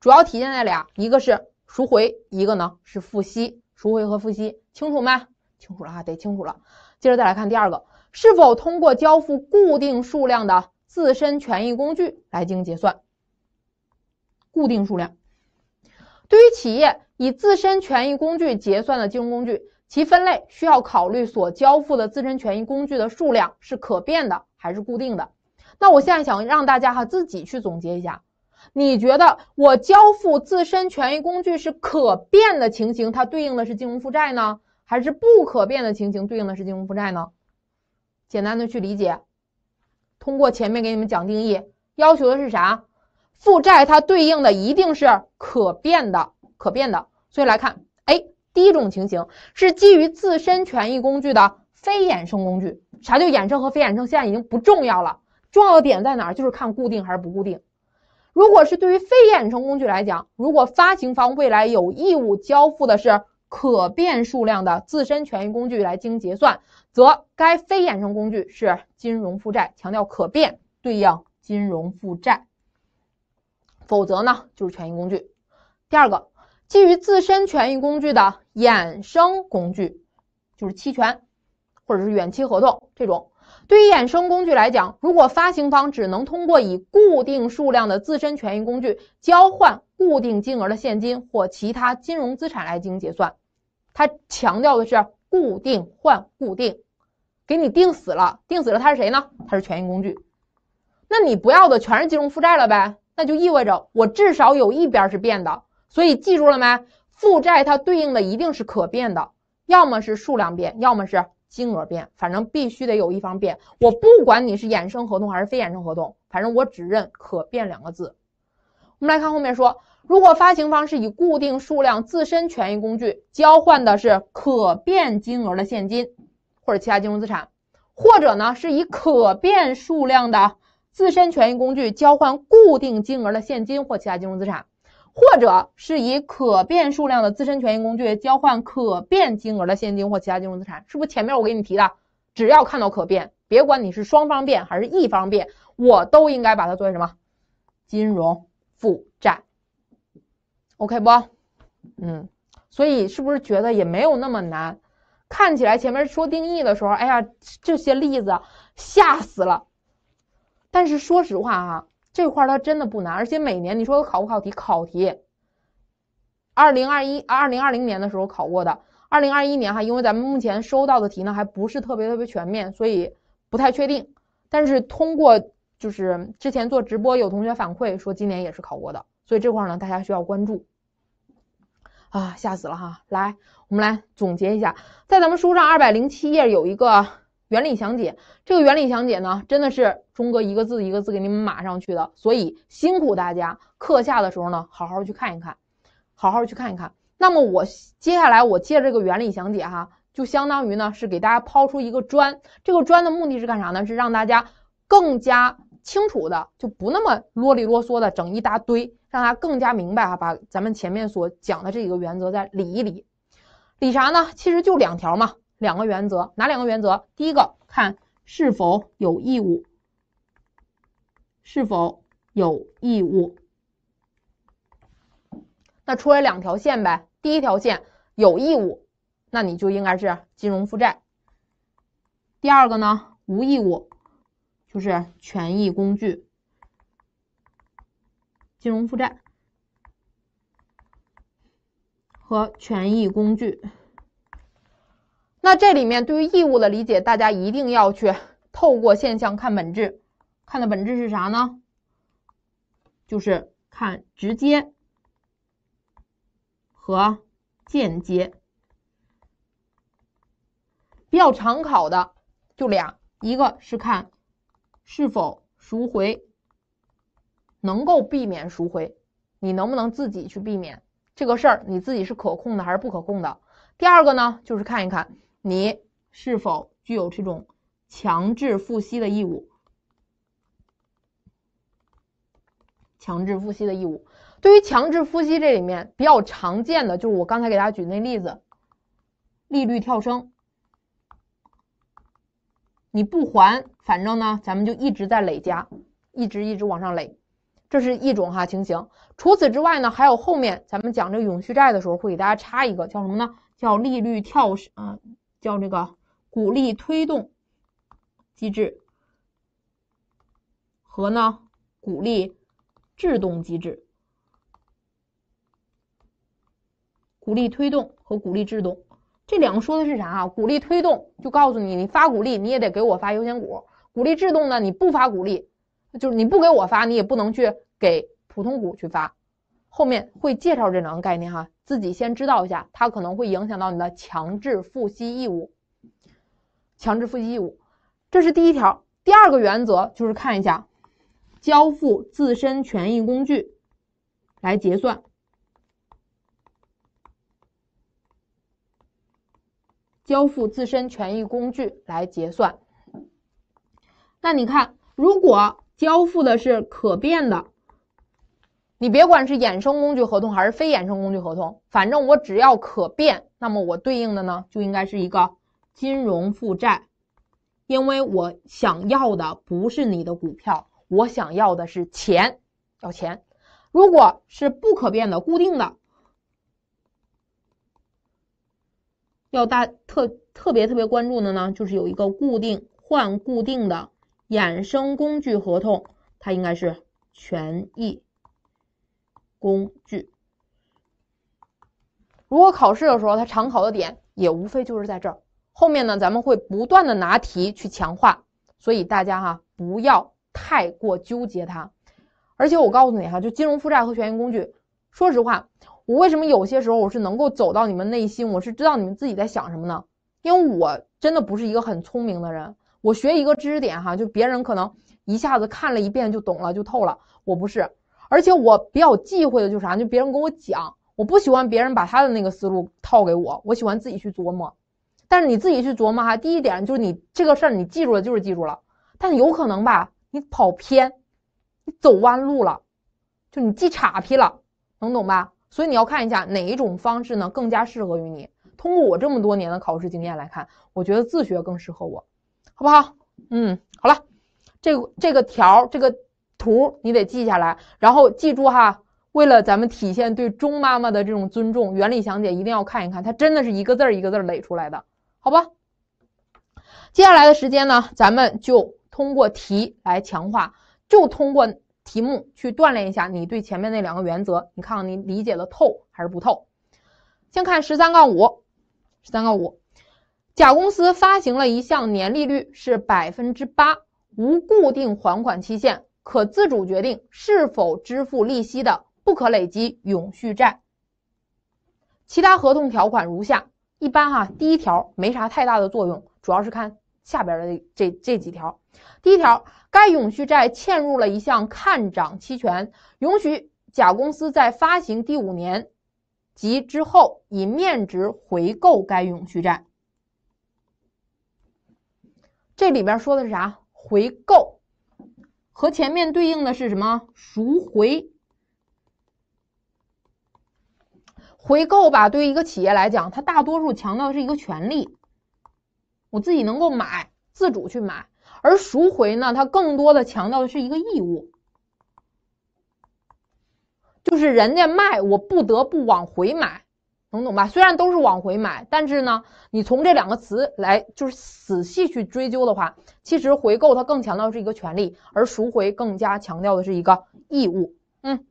主要体现在俩，一个是赎回，一个呢是复息。赎回和复息清楚没？清楚了哈，得清楚了。接着再来看第二个。是否通过交付固定数量的自身权益工具来进行结算？固定数量，对于企业以自身权益工具结算的金融工具，其分类需要考虑所交付的自身权益工具的数量是可变的还是固定的。那我现在想让大家哈自己去总结一下，你觉得我交付自身权益工具是可变的情形，它对应的是金融负债呢，还是不可变的情形对应的是金融负债呢？简单的去理解，通过前面给你们讲定义，要求的是啥？负债它对应的一定是可变的，可变的。所以来看，哎，第一种情形是基于自身权益工具的非衍生工具。啥叫衍生和非衍生？现在已经不重要了，重要的点在哪？就是看固定还是不固定。如果是对于非衍生工具来讲，如果发行方未来有义务交付的是可变数量的自身权益工具来经结算。则该非衍生工具是金融负债，强调可变对应金融负债，否则呢就是权益工具。第二个，基于自身权益工具的衍生工具就是期权或者是远期合同这种。对于衍生工具来讲，如果发行方只能通过以固定数量的自身权益工具交换固定金额的现金或其他金融资产来进行结算，它强调的是固定换固定。给你定死了，定死了，它是谁呢？它是权益工具。那你不要的全是金融负债了呗？那就意味着我至少有一边是变的。所以记住了没？负债它对应的一定是可变的，要么是数量变，要么是金额变，反正必须得有一方变。我不管你是衍生合同还是非衍生合同，反正我只认可变两个字。我们来看后面说，如果发行方是以固定数量自身权益工具交换的是可变金额的现金。或者其他金融资产，或者呢是以可变数量的自身权益工具交换固定金额的现金或其他金融资产，或者是以可变数量的自身权益工具交换可变金额的现金或其他金融资产，是不是前面我给你提的？只要看到可变，别管你是双方便还是一方变，我都应该把它作为什么金融负债？OK 不？嗯，所以是不是觉得也没有那么难？看起来前面说定义的时候，哎呀，这些例子吓死了。但是说实话啊，这块儿它真的不难，而且每年你说考不考题？考题。二零二一、二零二零年的时候考过的，二零二一年哈，因为咱们目前收到的题呢还不是特别特别全面，所以不太确定。但是通过就是之前做直播有同学反馈说今年也是考过的，所以这块呢大家需要关注。啊，吓死了哈，来。我们来总结一下，在咱们书上二百零七页有一个原理详解，这个原理详解呢，真的是钟哥一个字一个字给你们码上去的，所以辛苦大家课下的时候呢，好好去看一看，好好去看一看。那么我接下来我借这个原理详解哈，就相当于呢是给大家抛出一个砖，这个砖的目的是干啥呢？是让大家更加清楚的，就不那么啰里啰嗦的整一大堆，让大家更加明白哈，把咱们前面所讲的这几个原则再理一理。理啥呢？其实就两条嘛，两个原则，哪两个原则？第一个看是否有义务，是否有义务，那出来两条线呗。第一条线有义务，那你就应该是金融负债。第二个呢，无义务，就是权益工具、金融负债。和权益工具。那这里面对于义务的理解，大家一定要去透过现象看本质，看的本质是啥呢？就是看直接和间接。比较常考的就俩，一个是看是否赎回，能够避免赎回，你能不能自己去避免？这个事儿你自己是可控的还是不可控的？第二个呢，就是看一看你是否具有这种强制付息的义务。强制付息的义务，对于强制付息这里面比较常见的就是我刚才给大家举那例子，利率跳升，你不还，反正呢咱们就一直在累加，一直一直往上累。这是一种哈情形，除此之外呢，还有后面咱们讲这永续债的时候，会给大家插一个叫什么呢？叫利率跳，啊，叫这个鼓励推动机制和呢鼓励制动机制。鼓励推动和鼓励制动，这两个说的是啥啊？鼓励推动就告诉你，你发鼓励你也得给我发优先股；鼓励制动呢，你不发鼓励。就是你不给我发，你也不能去给普通股去发。后面会介绍这两个概念哈，自己先知道一下，它可能会影响到你的强制付息义务。强制付息义务，这是第一条。第二个原则就是看一下，交付自身权益工具来结算。交付自身权益工具来结算。那你看，如果。交付的是可变的，你别管是衍生工具合同还是非衍生工具合同，反正我只要可变，那么我对应的呢就应该是一个金融负债，因为我想要的不是你的股票，我想要的是钱，要钱。如果是不可变的、固定的，要大特特别特别关注的呢，就是有一个固定换固定的。衍生工具合同，它应该是权益工具。如果考试的时候，它常考的点也无非就是在这儿。后面呢，咱们会不断的拿题去强化，所以大家哈不要太过纠结它。而且我告诉你哈，就金融负债和权益工具，说实话，我为什么有些时候我是能够走到你们内心，我是知道你们自己在想什么呢？因为我真的不是一个很聪明的人。我学一个知识点哈，就别人可能一下子看了一遍就懂了就透了，我不是，而且我比较忌讳的就啥，就别人跟我讲，我不喜欢别人把他的那个思路套给我，我喜欢自己去琢磨。但是你自己去琢磨哈，第一点就是你这个事儿你记住了就是记住了，但有可能吧，你跑偏，你走弯路了，就你记岔劈了，能懂吧？所以你要看一下哪一种方式呢更加适合于你。通过我这么多年的考试经验来看，我觉得自学更适合我。好不好？嗯，好了，这这个条儿，这个图你得记下来，然后记住哈。为了咱们体现对钟妈妈的这种尊重，原理详解一定要看一看，它真的是一个字儿一个字儿垒出来的，好吧？接下来的时间呢，咱们就通过题来强化，就通过题目去锻炼一下你对前面那两个原则，你看看你理解了透还是不透。先看十三杠五，十三杠五。甲公司发行了一项年利率是百分之八、无固定还款期限、可自主决定是否支付利息的不可累积永续债。其他合同条款如下：一般哈，第一条没啥太大的作用，主要是看下边的这这几条。第一条，该永续债嵌入了一项看涨期权，允许甲公司在发行第五年及之后以面值回购该永续债。这里边说的是啥？回购和前面对应的是什么？赎回。回购吧，对于一个企业来讲，它大多数强调的是一个权利，我自己能够买，自主去买；而赎回呢，它更多的强调的是一个义务，就是人家卖，我不得不往回买。能懂吧？虽然都是往回买，但是呢，你从这两个词来就是仔细去追究的话，其实回购它更强调是一个权利，而赎回更加强调的是一个义务。嗯，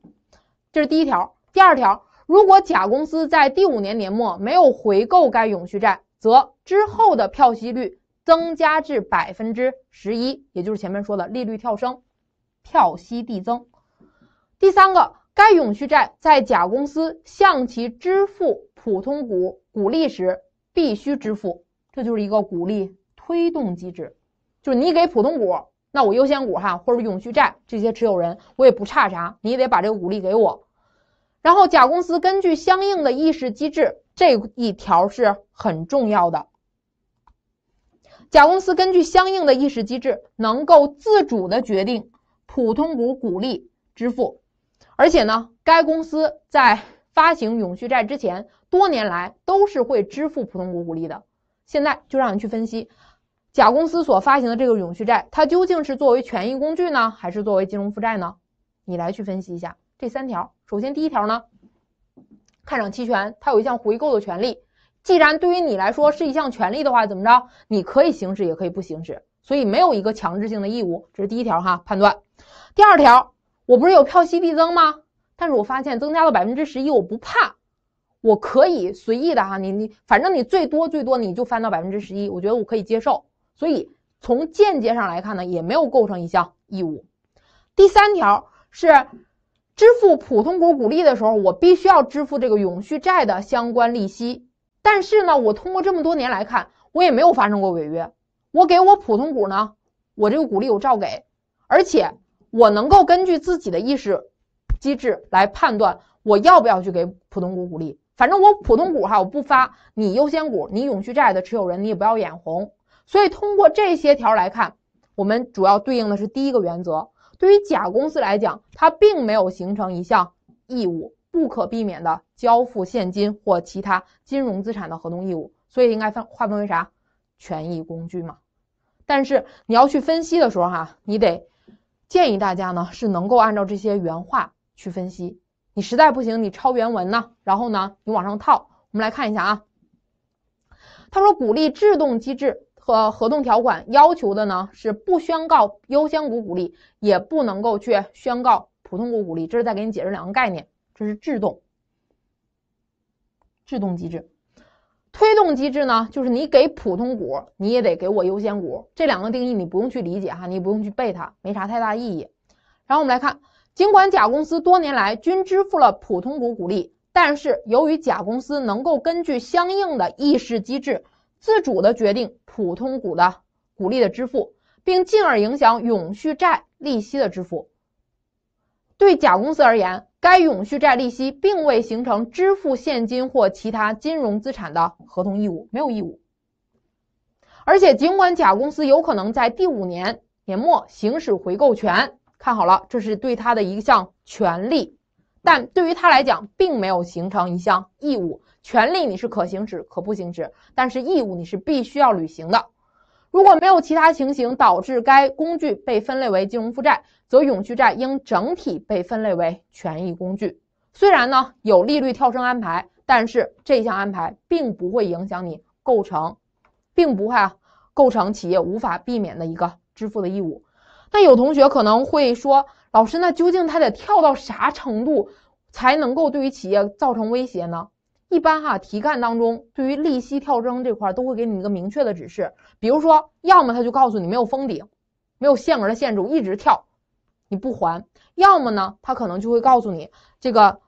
这是第一条。第二条，如果甲公司在第五年年末没有回购该永续债，则之后的票息率增加至百分之十一，也就是前面说的利率跳升，票息递增。第三个，该永续债在甲公司向其支付。普通股股利时必须支付，这就是一个股利推动机制，就是你给普通股，那我优先股哈或者永续债这些持有人我也不差啥，你也得把这个股利给我。然后甲公司根据相应的议事机制这一条是很重要的，甲公司根据相应的议事机制能够自主的决定普通股股利支付，而且呢该公司在。发行永续债之前，多年来都是会支付普通股股利的。现在就让你去分析，甲公司所发行的这个永续债，它究竟是作为权益工具呢，还是作为金融负债呢？你来去分析一下这三条。首先第一条呢，看涨期权它有一项回购的权利，既然对于你来说是一项权利的话，怎么着？你可以行使也可以不行使，所以没有一个强制性的义务。这是第一条哈，判断。第二条，我不是有票息递增吗？但是我发现增加了百分之十一，我不怕，我可以随意的哈，你你反正你最多最多你就翻到百分之十一，我觉得我可以接受，所以从间接上来看呢，也没有构成一项义务。第三条是支付普通股股利的时候，我必须要支付这个永续债的相关利息，但是呢，我通过这么多年来看，我也没有发生过违约，我给我普通股呢，我这个股利我照给，而且我能够根据自己的意识。机制来判断我要不要去给普通股鼓励，反正我普通股哈，我不发你优先股，你永续债的持有人你也不要眼红。所以通过这些条来看，我们主要对应的是第一个原则。对于甲公司来讲，它并没有形成一项义务，不可避免的交付现金或其他金融资产的合同义务，所以应该分划分为啥？权益工具嘛。但是你要去分析的时候哈，你得建议大家呢是能够按照这些原话。去分析，你实在不行，你抄原文呢，然后呢，你往上套。我们来看一下啊，他说鼓励制动机制和合同条款要求的呢是不宣告优先股鼓励，也不能够去宣告普通股鼓励。这是在给你解释两个概念，这是制动，制动机制，推动机制呢，就是你给普通股，你也得给我优先股。这两个定义你不用去理解哈，你不用去背它，没啥太大意义。然后我们来看。尽管甲公司多年来均支付了普通股股利，但是由于甲公司能够根据相应的议事机制自主的决定普通股的股利的支付，并进而影响永续债利息的支付，对甲公司而言，该永续债利息并未形成支付现金或其他金融资产的合同义务，没有义务。而且，尽管甲公司有可能在第五年年末行使回购权。看好了，这是对他的一项权利，但对于他来讲，并没有形成一项义务。权利你是可行使可不行使，但是义务你是必须要履行的。如果没有其他情形导致该工具被分类为金融负债，则永续债应整体被分类为权益工具。虽然呢有利率跳升安排，但是这项安排并不会影响你构成，并不会啊、构成企业无法避免的一个支付的义务。那有同学可能会说，老师，那究竟他得跳到啥程度才能够对于企业造成威胁呢？一般哈题干当中对于利息跳升这块都会给你一个明确的指示，比如说，要么他就告诉你没有封顶，没有限额的限制，一直跳，你不还；要么呢，他可能就会告诉你这个，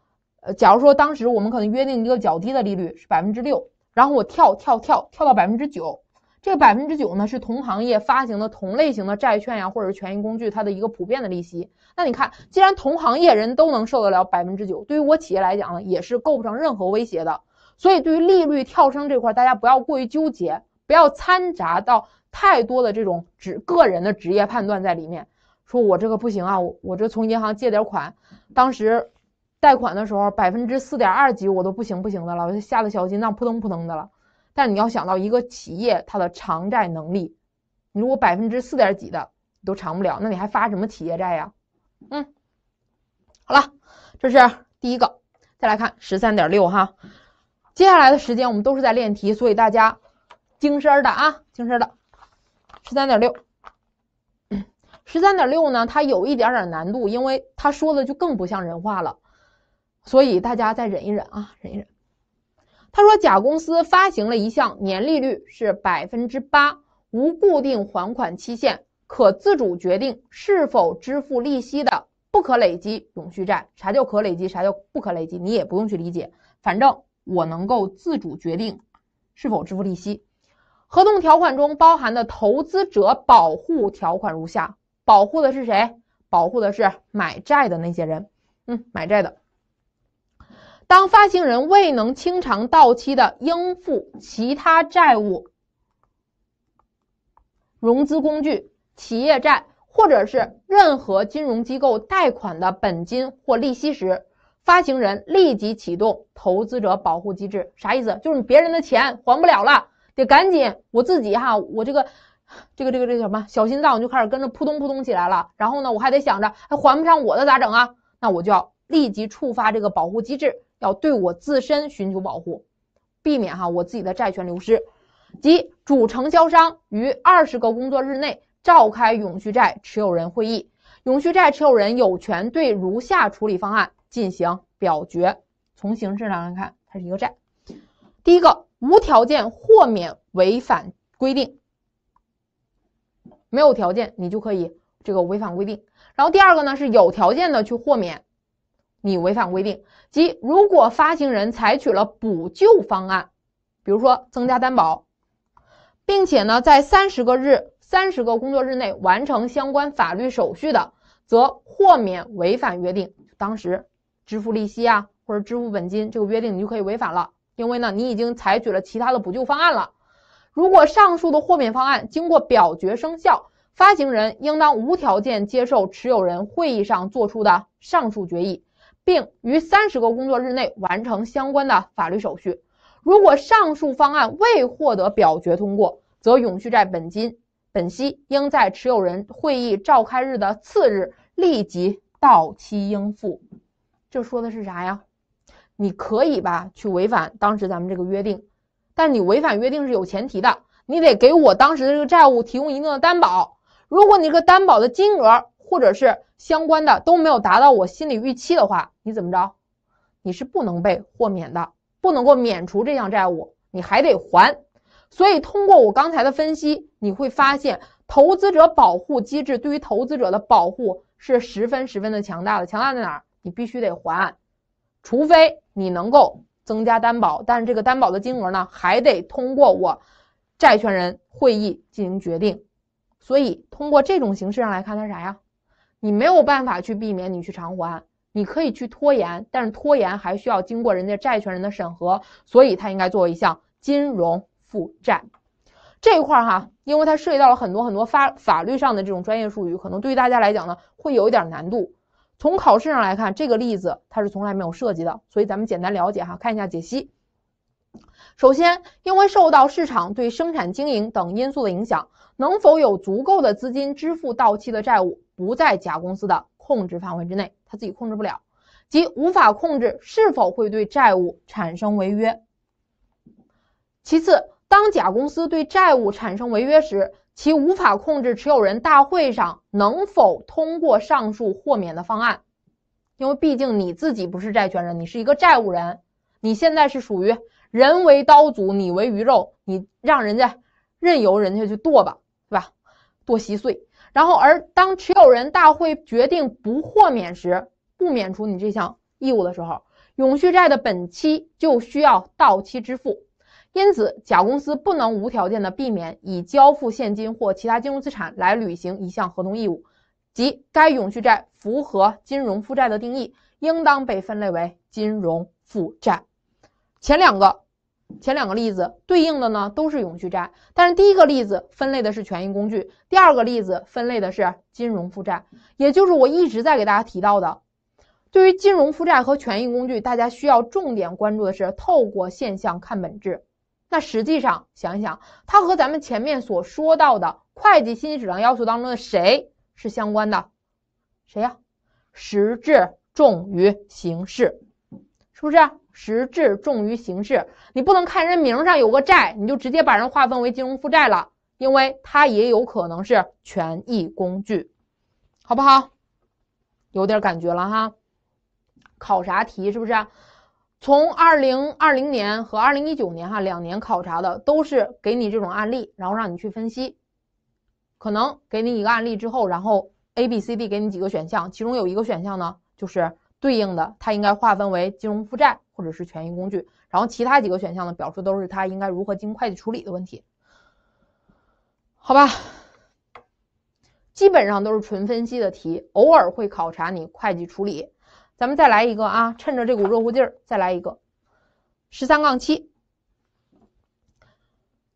呃，假如说当时我们可能约定一个较低的利率是百分之六，然后我跳跳跳跳到百分之九。这百分之九呢，是同行业发行的同类型的债券呀，或者是权益工具，它的一个普遍的利息。那你看，既然同行业人都能受得了百分之九，对于我企业来讲呢，也是构不成任何威胁的。所以，对于利率跳升这块，大家不要过于纠结，不要掺杂到太多的这种职个人的职业判断在里面。说我这个不行啊，我我这从银行借点款，当时贷款的时候百分之四点二几，我都不行不行的了，我就吓得小心脏扑通扑通的了。但你要想到一个企业它的偿债能力，你如果百分之四点几的都偿不了，那你还发什么企业债呀？嗯，好了，这是第一个。再来看十三点六哈，接下来的时间我们都是在练题，所以大家精神儿的啊，精神儿的。十三点六，十三点六呢，它有一点点难度，因为它说的就更不像人话了，所以大家再忍一忍啊，忍一忍。他说，甲公司发行了一项年利率是百分之八、无固定还款期限、可自主决定是否支付利息的不可累积永续债。啥叫可累积，啥叫不可累积，你也不用去理解，反正我能够自主决定是否支付利息。合同条款中包含的投资者保护条款如下：保护的是谁？保护的是买债的那些人。嗯，买债的。当发行人未能清偿到期的应付其他债务、融资工具、企业债或者是任何金融机构贷款的本金或利息时，发行人立即启动投资者保护机制。啥意思？就是别人的钱还不了了，得赶紧，我自己哈，我这个这个这个这个什么小心脏就开始跟着扑通扑通起来了。然后呢，我还得想着还还不上我的咋整啊？那我就要立即触发这个保护机制。要对我自身寻求保护，避免哈我自己的债权流失，即主承销商于二十个工作日内召开永续债持有人会议，永续债持有人有权对如下处理方案进行表决。从形式上来看，它是一个债。第一个，无条件豁免违反规定，没有条件你就可以这个违反规定。然后第二个呢，是有条件的去豁免。你违反规定，即如果发行人采取了补救方案，比如说增加担保，并且呢在三十个日三十个工作日内完成相关法律手续的，则豁免违反约定，当时支付利息啊或者支付本金这个约定你就可以违反了，因为呢你已经采取了其他的补救方案了。如果上述的豁免方案经过表决生效，发行人应当无条件接受持有人会议上作出的上述决议。并于三十个工作日内完成相关的法律手续。如果上述方案未获得表决通过，则永续债本金、本息应在持有人会议召开日的次日立即到期应付。这说的是啥呀？你可以吧去违反当时咱们这个约定，但你违反约定是有前提的，你得给我当时的这个债务提供一定的担保。如果你这个担保的金额，或者是相关的都没有达到我心理预期的话，你怎么着？你是不能被豁免的，不能够免除这项债务，你还得还。所以通过我刚才的分析，你会发现投资者保护机制对于投资者的保护是十分十分的强大的。强大在哪？你必须得还，除非你能够增加担保，但是这个担保的金额呢，还得通过我债权人会议进行决定。所以通过这种形式上来看，它是啥呀？你没有办法去避免你去偿还，你可以去拖延，但是拖延还需要经过人家债权人的审核，所以它应该做一项金融负债这一块哈，因为它涉及到了很多很多法法律上的这种专业术语，可能对于大家来讲呢会有一点难度。从考试上来看，这个例子它是从来没有涉及的，所以咱们简单了解哈，看一下解析。首先，因为受到市场对生产经营等因素的影响，能否有足够的资金支付到期的债务？不在甲公司的控制范围之内，他自己控制不了，即无法控制是否会对债务产生违约。其次，当甲公司对债务产生违约时，其无法控制持有人大会上能否通过上述豁免的方案，因为毕竟你自己不是债权人，你是一个债务人，你现在是属于人为刀俎，你为鱼肉，你让人家任由人家去剁吧，对吧？剁稀碎。然后，而当持有人大会决定不豁免时，不免除你这项义务的时候，永续债的本期就需要到期支付。因此，甲公司不能无条件的避免以交付现金或其他金融资产来履行一项合同义务，即该永续债符合金融负债的定义，应当被分类为金融负债。前两个。前两个例子对应的呢都是永续债，但是第一个例子分类的是权益工具，第二个例子分类的是金融负债，也就是我一直在给大家提到的，对于金融负债和权益工具，大家需要重点关注的是透过现象看本质。那实际上想一想，它和咱们前面所说到的会计信息质量要求当中的谁是相关的？谁呀？实质重于形式，是不是？实质重于形式，你不能看人名上有个债，你就直接把人划分为金融负债了，因为它也有可能是权益工具，好不好？有点感觉了哈。考啥题是不是？从二零二零年和二零一九年哈两年考察的都是给你这种案例，然后让你去分析。可能给你一个案例之后，然后 A、B、C、D 给你几个选项，其中有一个选项呢就是。对应的，它应该划分为金融负债或者是权益工具，然后其他几个选项呢，表述都是它应该如何进行会计处理的问题，好吧，基本上都是纯分析的题，偶尔会考察你会计处理。咱们再来一个啊，趁着这股热乎劲儿再来一个，十三杠七。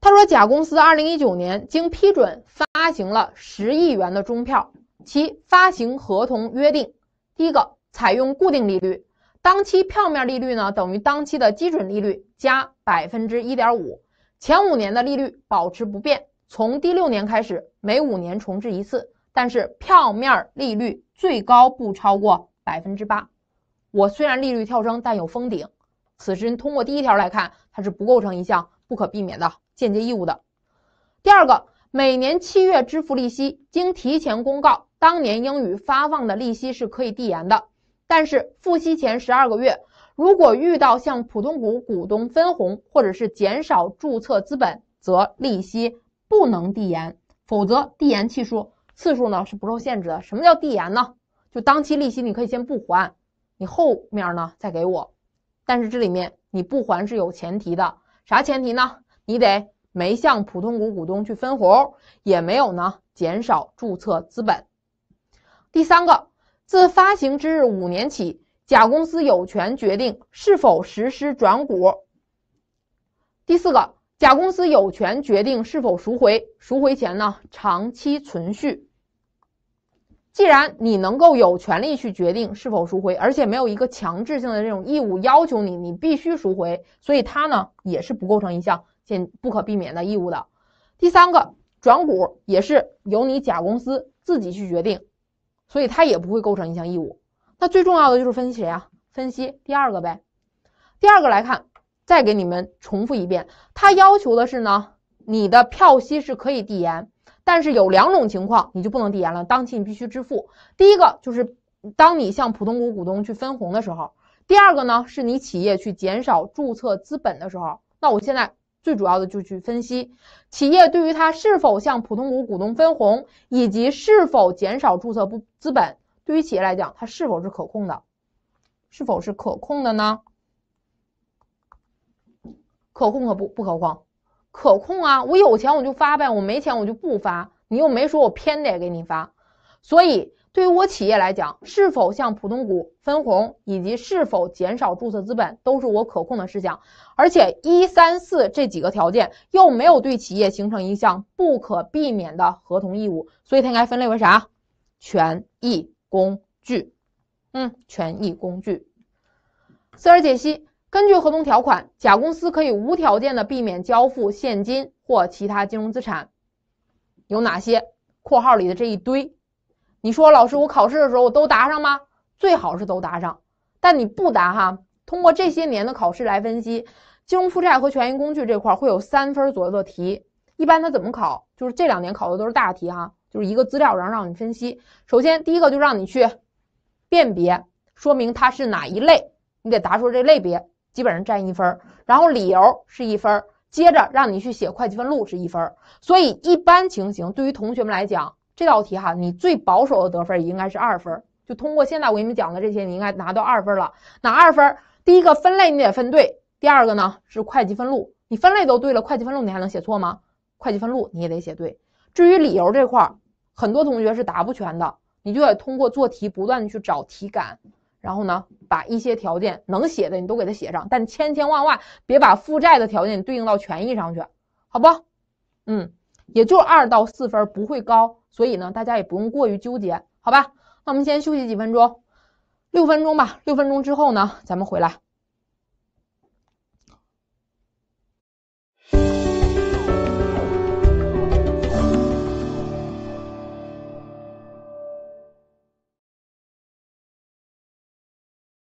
他说，甲公司二零一九年经批准发行了十亿元的中票，其发行合同约定，第一个。采用固定利率，当期票面利率呢等于当期的基准利率加百分之一点五，前五年的利率保持不变，从第六年开始每五年重置一次，但是票面利率最高不超过百分之八。我虽然利率跳升，但有封顶。此时通过第一条来看，它是不构成一项不可避免的间接义务的。第二个，每年七月支付利息，经提前公告，当年应予发放的利息是可以递延的。但是，付息前十二个月，如果遇到向普通股股东分红或者是减少注册资本，则利息不能递延，否则递延期数次数呢是不受限制的。什么叫递延呢？就当期利息你可以先不还，你后面呢再给我。但是这里面你不还是有前提的，啥前提呢？你得没向普通股股东去分红，也没有呢减少注册资本。第三个。自发行之日五年起，甲公司有权决定是否实施转股。第四个，甲公司有权决定是否赎回，赎回前呢长期存续。既然你能够有权利去决定是否赎回，而且没有一个强制性的这种义务要求你，你必须赎回，所以它呢也是不构成一项现不可避免的义务的。第三个，转股也是由你甲公司自己去决定。所以它也不会构成一项义务。那最重要的就是分析谁啊？分析第二个呗。第二个来看，再给你们重复一遍，它要求的是呢，你的票息是可以递延，但是有两种情况你就不能递延了，当期你必须支付。第一个就是当你向普通股股东去分红的时候，第二个呢是你企业去减少注册资本的时候。那我现在。最主要的就去分析企业对于它是否向普通股股东分红，以及是否减少注册资本。对于企业来讲，它是否是可控的？是否是可控的呢？可控可不不可控？可控啊！我有钱我就发呗，我没钱我就不发。你又没说，我偏得给你发，所以。对于我企业来讲，是否向普通股分红以及是否减少注册资本，都是我可控的事项。而且一三四这几个条件又没有对企业形成一项不可避免的合同义务，所以它应该分类为啥？权益工具。嗯，权益工具。四二解析，根据合同条款，甲公司可以无条件的避免交付现金或其他金融资产有哪些？括号里的这一堆。你说老师，我考试的时候我都答上吗？最好是都答上，但你不答哈。通过这些年的考试来分析，金融负债和权益工具这块会有三分左右的题。一般它怎么考？就是这两年考的都是大题哈，就是一个资料，然后让你分析。首先第一个就让你去辨别，说明它是哪一类，你得答出这类别，基本上占一分。然后理由是一分，接着让你去写会计分录是一分。所以一般情形对于同学们来讲。这道题哈，你最保守的得分应该是二分。就通过现在我给你们讲的这些，你应该拿到二分了。拿二分，第一个分类你得分对，第二个呢是会计分录，你分类都对了，会计分录你还能写错吗？会计分录你也得写对。至于理由这块儿，很多同学是答不全的，你就得通过做题不断的去找题感，然后呢把一些条件能写的你都给它写上，但千千万万别把负债的条件对应到权益上去，好不？嗯。也就二到四分，不会高，所以呢，大家也不用过于纠结，好吧？那我们先休息几分钟，六分钟吧。六分钟之后呢，咱们回来。